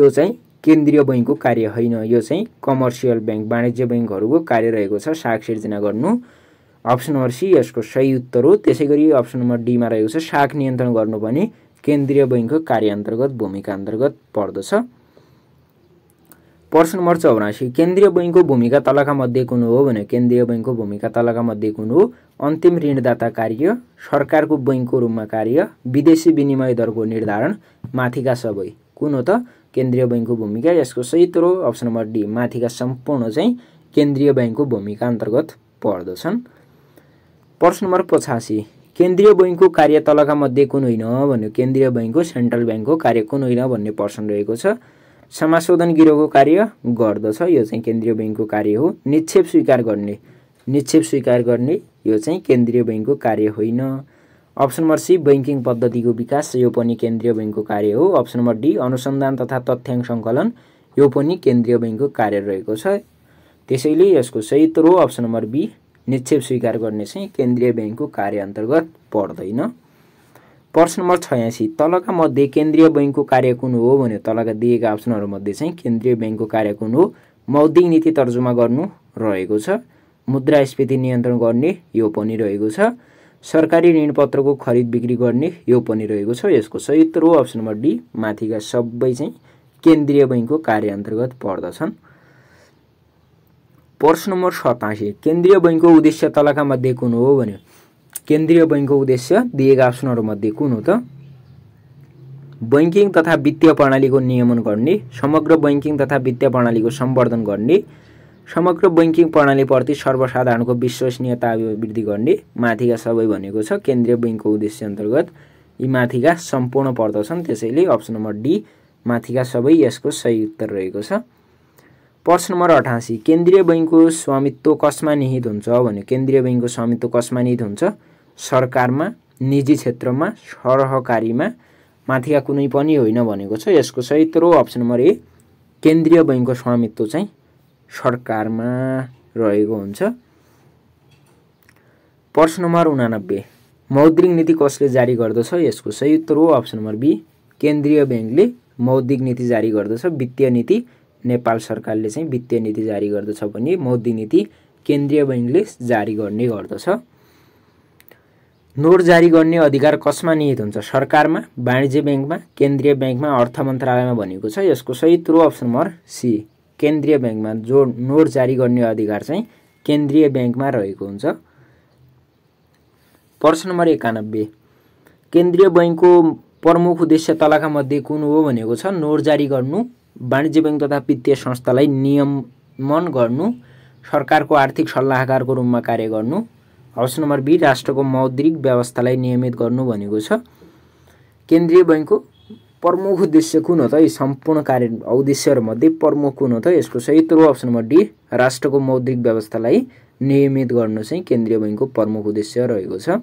यो चाहिँ केन्द्रीय बैङ्कको कार्य होइन यो चाहिँ कमर्सियल ब्याङ्क वाणिज्य ब्याङ्कहरूको कार्य रहेको छ साग सिर्जना गर्नु अप्सन नम्बर सी यसको सही उत्तर हो त्यसै गरी अप्सन नम्बर डीमा रहेको छ साग नियन्त्रण गर्नु पनि केन्द्रीय बैङ्कको कार्य अन्तर्गत भूमिका अन्तर्गत पर्दछ प्रश्न नम्बर चौरासी केन्द्रीय बैङ्कको भूमिका तलका मध्ये कुन हो भने केन्द्रीय बैङ्कको भूमिका तलका मध्ये कुन हो अन्तिम ऋणदाता कार्य सरकारको बैङ्कको रूपमा कार्य विदेशी विनिमय दरको निर्धारण माथिका सबै कुन हो त केन्द्रीय बैङ्कको भूमिका यसको सही तरो अप्सन नम्बर डी माथिका सम्पूर्ण चाहिँ केन्द्रीय बैङ्कको भूमिका अन्तर्गत पर्दछन् प्रश्न नम्बर पचासी केन्द्रीय बैङ्कको कार्य तलका मध्ये कुन होइन भन्यो केन्द्रीय बैङ्कको सेन्ट्रल ब्याङ्कको कार्य कुन होइन भन्ने प्रश्न रहेको छ समाशोधन गिरोहको कार्य गर्दछ यो चाहिँ केन्द्रीय बैङ्कको कार्य हो निक्षेप स्वीकार गर्ने निक्षेप स्वीकार गर्ने यो चाहिँ केन्द्रीय बैङ्कको कार्य होइन अप्सन नम्बर सी बैङ्किङ पद्धतिको विकास यो पनि केन्द्रीय बैङ्कको कार्य हो अप्सन नम्बर डी अनुसन्धान तथा तथ्याङ्क सङ्कलन यो पनि केन्द्रीय बैङ्कको कार्य रहेको छ त्यसैले यसको सही उत्तर हो अप्सन नम्बर बी निक्षेप स्वीकार गर्ने चाहिँ केन्द्रीय ब्याङ्कको कार्य अन्तर्गत पर्दैन प्रश्न नम्बर छयासी तलका मध्ये केन्द्रीय बैङ्कको कार्य कुन हो भन्यो तलका दिएका अप्सनहरूमध्ये चाहिँ केन्द्रीय ब्याङ्कको कार्य कुन हो मौद्रिक नीति तर्जुमा गर्नु रहेको छ मुद्रास्फीति नियन्त्रण गर्ने यो पनि रहेको छ सरकारी ऋणपत्रको खरिद बिक्री गर्ने यो पनि रहेको छ यसको उत्तर हो अप्सन नम्बर डी माथिका सबै चाहिँ केन्द्रीय बैङ्कको कार्य अन्तर्गत पर्दछन् प्रश्न नम्बर सतासी केन्द्रीय बैङ्कको उद्देश्य तलका मध्ये कुन हो भन्यो केन्द्रीय बैङ्कको उद्देश्य दिएका अप्सनहरूमध्ये कुन हो त बैङ्किङ तथा वित्तीय प्रणालीको नियमन गर्ने समग्र बैङ्किङ तथा वित्तीय प्रणालीको सम्वर्धन गर्ने समग्र बैङ्किङ प्रणालीप्रति सर्वसाधारणको विश्वसनीयता अभिवृद्धि गर्ने माथिका सबै भनेको छ केन्द्रीय बैङ्कको उद्देश्य अन्तर्गत यी माथिका सम्पूर्ण पर्दछन् त्यसैले अप्सन नम्बर डी माथिका सबै यसको सही उत्तर रहेको छ प्रश्न नम्बर अठासी केन्द्रीय बैङ्कको स्वामित्व कसमा निहित हुन्छ भने केन्द्रीय बैङ्कको स्वामित्व कसमा निहित हुन्छ सरकारमा निजी क्षेत्रमा सरकारीमा माथिका कुनै पनि होइन भनेको छ यसको सही हो अप्सन नम्बर ए केन्द्रीय बैङ्कको स्वामित्व चाहिँ सरकारमा रहेको हुन्छ प्रश्न नम्बर उनानब्बे मौद्रिक नीति कसले जारी गर्दछ यसको सही उत्तर हो अप्सन नम्बर बी केन्द्रीय ब्याङ्कले मौद्रिक नीति जारी गर्दछ वित्तीय नीति नेपाल सरकारले चाहिँ वित्तीय नीति जारी गर्दछ भने मौद्रिक नीति केन्द्रीय बैङ्कले जारी गर्ने गर्दछ नोट जारी गर्ने अधिकार कसमा निहित हुन्छ सरकारमा वाणिज्य ब्याङ्कमा केन्द्रीय ब्याङ्कमा अर्थ मन्त्रालयमा भनेको छ यसको सही थ्रो अप्सन नम्बर सी केन्द्रीय ब्याङ्कमा जो नोट जारी गर्ने अधिकार चाहिँ केन्द्रीय ब्याङ्कमा रहेको हुन्छ प्रश्न नम्बर एकानब्बे केन्द्रीय बैङ्कको प्रमुख उद्देश्य तलाका मध्ये कुन हो भनेको छ नोट जारी गर्नु वाणिज्य ब्याङ्क तथा वित्तीय संस्थालाई नियमन गर्नु सरकारको आर्थिक सल्लाहकारको रूपमा कार्य गर्नु हवस नम्बर बी राष्ट्रको मौद्रिक व्यवस्थालाई नियमित गर्नु भनेको छ केन्द्रीय ब्याङ्कको प्रमुख उद्देश्य कुन हो त सम्पूर्ण कार्य उद्देश्यहरूमध्ये प्रमुख कुन हो त यसको सही तरो अप्सन नम्बर डी राष्ट्रको मौद्रिक व्यवस्थालाई नियमित गर्नु चाहिँ केन्द्रीय बैङ्कको प्रमुख उद्देश्य रहेको छ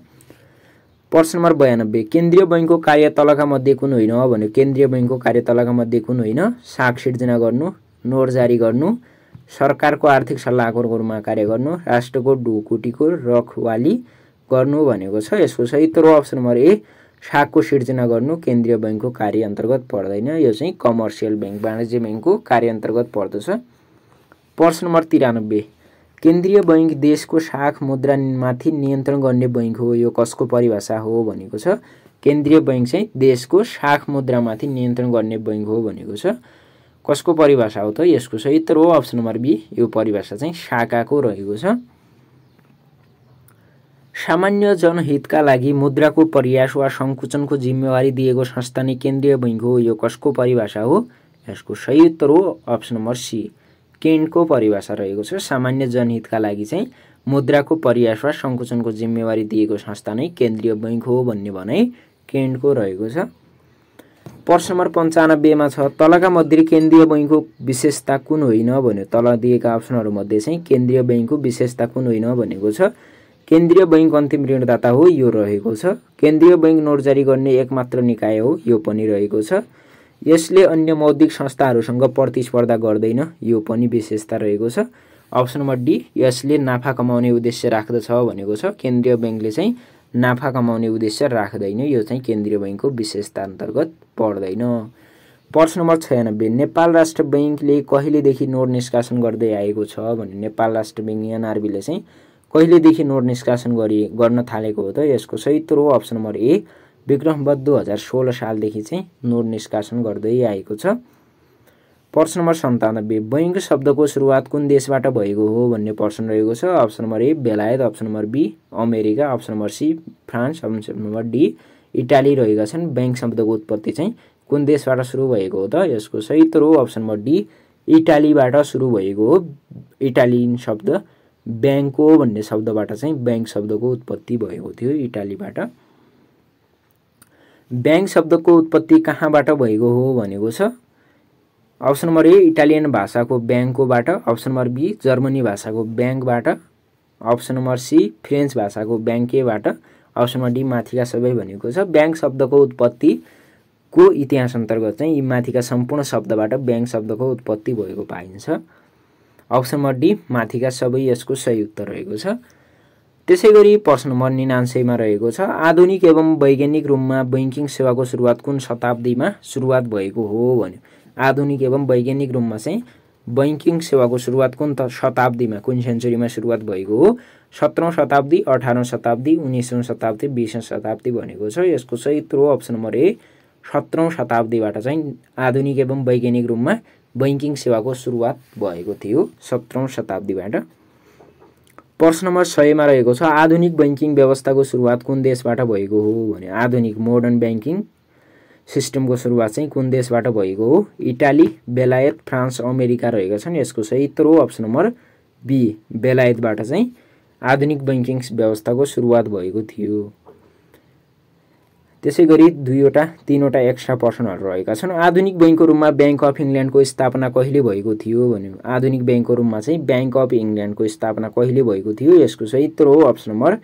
प्रश्न नम्बर बयानब्बे केन्द्रीय बैङ्कको कार्यतलका मध्ये कुन होइन भने केन्द्रीय बैङ्कको कार्यतलका मध्ये कुन होइन साग सिर्जना गर्नु नोट जारी गर्नु सरकारको आर्थिक सल्लाहकारको रूपमा कार्य गर्नु राष्ट्रको ढुकुटीको रखवाली गर्नु भनेको छ यसको सही तर अप्सन नम्बर ए सागको सिर्जना गर्नु केन्द्रीय बैङ्कको कार्य अन्तर्गत पर्दैन यो चाहिँ कमर्सियल ब्याङ्क वाणिज्य ब्याङ्कको कार्य अन्तर्गत पर्दछ प्रश्न नम्बर तिरानब्बे केन्द्रीय बैङ्क देशको शाख मुद्रामाथि नियन्त्रण गर्ने बैङ्क हो यो कसको परिभाषा हो भनेको छ केन्द्रीय बैङ्क चाहिँ देशको शाख मुद्रामाथि नियन्त्रण गर्ने बैङ्क हो भनेको छ कसको परिभाषा हो त यसको सही उत्तर हो अप्सन नम्बर बी यो परिभाषा चाहिँ शाखाको रहेको छ सामान्य जनहितका लागि मुद्राको प्रयास वा सङ्कुचनको जिम्मेवारी दिएको संस्था नै केन्द्रीय बैङ्क हो यो कसको परिभाषा हो यसको सही उत्तर हो अप्सन नम्बर सी केन्टको परिभाषा रहेको छ सामान्य जनहितका लागि चाहिँ मुद्राको परिहास वा सङ्कुचनको जिम्मेवारी दिएको संस्था नै केन्द्रीय बैङ्क हो भन्ने भने केन्टको रहेको छ प्रश्न नम्बर पन्चानब्बेमा छ तलका मध्ये केन्द्रीय बैङ्कको विशेषता कुन होइन भन्यो तल दिएका अप्सनहरूमध्ये चाहिँ केन्द्रीय बैङ्कको विशेषता कुन होइन भनेको छ केन्द्रीय बैङ्क अन्तिम ऋणदाता हो यो रहेको छ केन्द्रीय बैङ्क नोट जारी गर्ने एकमात्र निकाय हो यो पनि रहेको छ यसले अन्य मौद्रिक संस्थाहरूसँग प्रतिस्पर्धा गर्दैन यो पनि विशेषता रहेको छ अप्सन नम्बर डी यसले नाफा कमाउने उद्देश्य राख्दछ भनेको छ केन्द्रीय ब्याङ्कले चाहिँ नाफा कमाउने उद्देश्य राख्दैन यो चाहिँ केन्द्रीय ब्याङ्कको विशेषता अन्तर्गत पर्दैन प्रश्न नम्बर छयानब्बे नेपाल राष्ट्र ब्याङ्कले कहिलेदेखि नोट निष्कासन गर्दै आएको छ भने नेपाल राष्ट्र ब्याङ्क एनआरबीले चाहिँ कहिलेदेखि नोट निष्कासन गरी गर्न थालेको हो त यसको सही तरो अप्सन नम्बर ए विक्रमबद्ध दुई हजार सोह्र सालदेखि चाहिँ नोट निष्कासन गर्दै आएको छ प्रश्न नम्बर सन्तानब्बे बैङ्क शब्दको सुरुवात कुन देशबाट भएको हो भन्ने प्रश्न रहेको छ अप्सन नम्बर ए बेलायत option number B America option number C France option number D Italy रहेका छन् ब्याङ्क शब्दको उत्पत्ति चाहिँ कुन देशबाट सुरु भएको हो त यसको सही उत्तर हो अप्सन नम्बर डी इटालीबाट सुरु भएको हो इटालियन शब्द ब्याङ्क हो भन्ने शब्दबाट चाहिँ ब्याङ्क शब्दको उत्पत्ति भएको थियो इटालीबाट ब्याङ्क शब्दको उत्पत्ति कहाँबाट भएको हो भनेको छ अप्सन नम्बर ए इटालियन भाषाको ब्याङ्ककोबाट अप्सन नम्बर बी जर्मनी भाषाको ब्याङ्कबाट अप्सन नम्बर सी फ्रेन्च भाषाको ब्याङ्केबाट अप्सन नम्बर डी माथिका सबै भनेको छ ब्याङ्क शब्दको उत्पत्ति को इतिहास अन्तर्गत चाहिँ यी माथिका सम्पूर्ण शब्दबाट ब्याङ्क शब्दको उत्पत्ति भएको पाइन्छ अप्सन नम्बर डी माथिका सबै यसको सही उत्तर रहेको छ त्यसै गरी प्रश्न नम्बर निनान्सयमा रहेको छ आधुनिक एवं वैज्ञानिक रूपमा बैङ्किङ सेवाको सुरुवात कुन शताब्दीमा सुरुवात भएको हो भन्यो आधुनिक एवं वैज्ञानिक रूपमा चाहिँ बैङ्किङ सेवाको सुरुवात कुन त शताब्दीमा कुन सेन्चुरीमा सुरुवात भएको हो सत्रौँ शताब्दी अठारौँ शताब्दी उन्नाइसौँ शताब्दी बिसौँ शताब्दी भनेको छ यसको चाहिँ त्रो अप्सन नम्बर ए सत्रौँ शताब्दीबाट चाहिँ आधुनिक एवं वैज्ञानिक रूपमा बैङ्किङ सेवाको सुरुवात भएको थियो सत्रौँ शताब्दीबाट प्रश्न नम्बर सयमा रहेको छ आधुनिक ब्याङ्किङ व्यवस्थाको सुरुवात कुन देशबाट भएको हो भने आधुनिक मोडर्न ब्याङ्किङ सिस्टमको सुरुवात चाहिँ कुन देशबाट भएको हो इटाली बेलायत फ्रान्स अमेरिका रहेका छन् यसको सही हो अप्सन नम्बर बी बेलायतबाट चाहिँ आधुनिक ब्याङ्किङ व्यवस्थाको सुरुवात भएको थियो त्यसै गरी दुईवटा तिनवटा एक्स्ट्रा पर्सनहरू रहेका छन् आधुनिक ब्याङ्कको रूपमा ब्याङ्क अफ इङ्ल्यान्डको स्थापना कहिले भएको थियो भने आधुनिक ब्याङ्कको रूपमा चाहिँ ब्याङ्क अफ इङ्ल्यान्डको स्थापना कहिले भएको थियो यसको सही उत्तर हो अप्सन नम्बर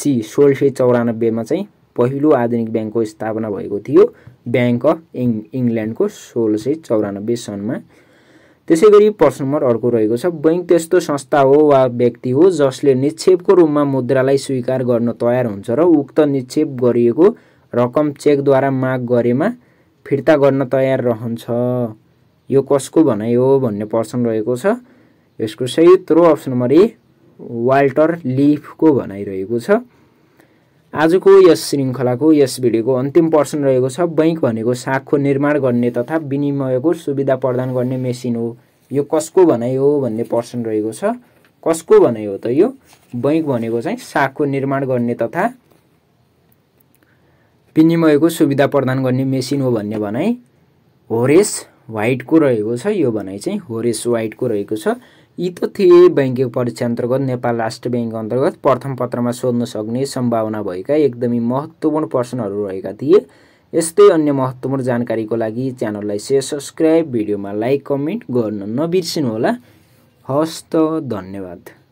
सी सोह्र सय चौरानब्बेमा चाहिँ पहिलो आधुनिक ब्याङ्कको स्थापना भएको थियो ब्याङ्क अफ इङ इङ्ल्यान्डको सोह्र सय चौरानब्बे सनमा त्यसै गरी प्रश्न नम्बर अर्को रहेको छ बैङ्क त्यस्तो संस्था हो वा व्यक्ति हो जसले निक्षेपको रूपमा मुद्रालाई स्वीकार गर्न तयार हुन्छ र उक्त निक्षेप गरिएको रकम चेकद्वारा माग गरेमा फिर्ता गर्न तयार रहन्छ यो कसको भनाइ हो भन्ने प्रश्न रहेको छ यसको सही उत्तर अप्सन नम्बर ए वाल्टर लिफको रहेको छ आजको यस श्रृङ्खलाको यस भिडियोको अन्तिम प्रश्न रहेको छ बैङ्क भनेको साखको निर्माण गर्ने तथा विनिमयको सुविधा प्रदान गर्ने मेसिन हो यो कसको भनाइ हो भन्ने प्रश्न रहेको छ कसको भनाइ हो त यो बैङ्क भनेको चाहिँ साखको निर्माण गर्ने तथा विनिमयको सुविधा प्रदान गर्ने मेसिन हो भन्ने भनाइ होरेस व्हाइटको रहेको छ यो भनाइ चाहिँ होरेस व्हाइटको रहेको छ यी त थिए ब्याङ्किङ परीक्षा अन्तर्गत नेपाल राष्ट्र ब्याङ्क अन्तर्गत प्रथम पत्रमा सोध्न सक्ने सम्भावना भएका एकदमै महत्त्वपूर्ण प्रश्नहरू रहेका थिए यस्तै अन्य महत्त्वपूर्ण जानकारीको लागि च्यानललाई सेयर सब्सक्राइब भिडियोमा लाइक कमेन्ट गर्न नबिर्सिनुहोला होला हस्त धन्यवाद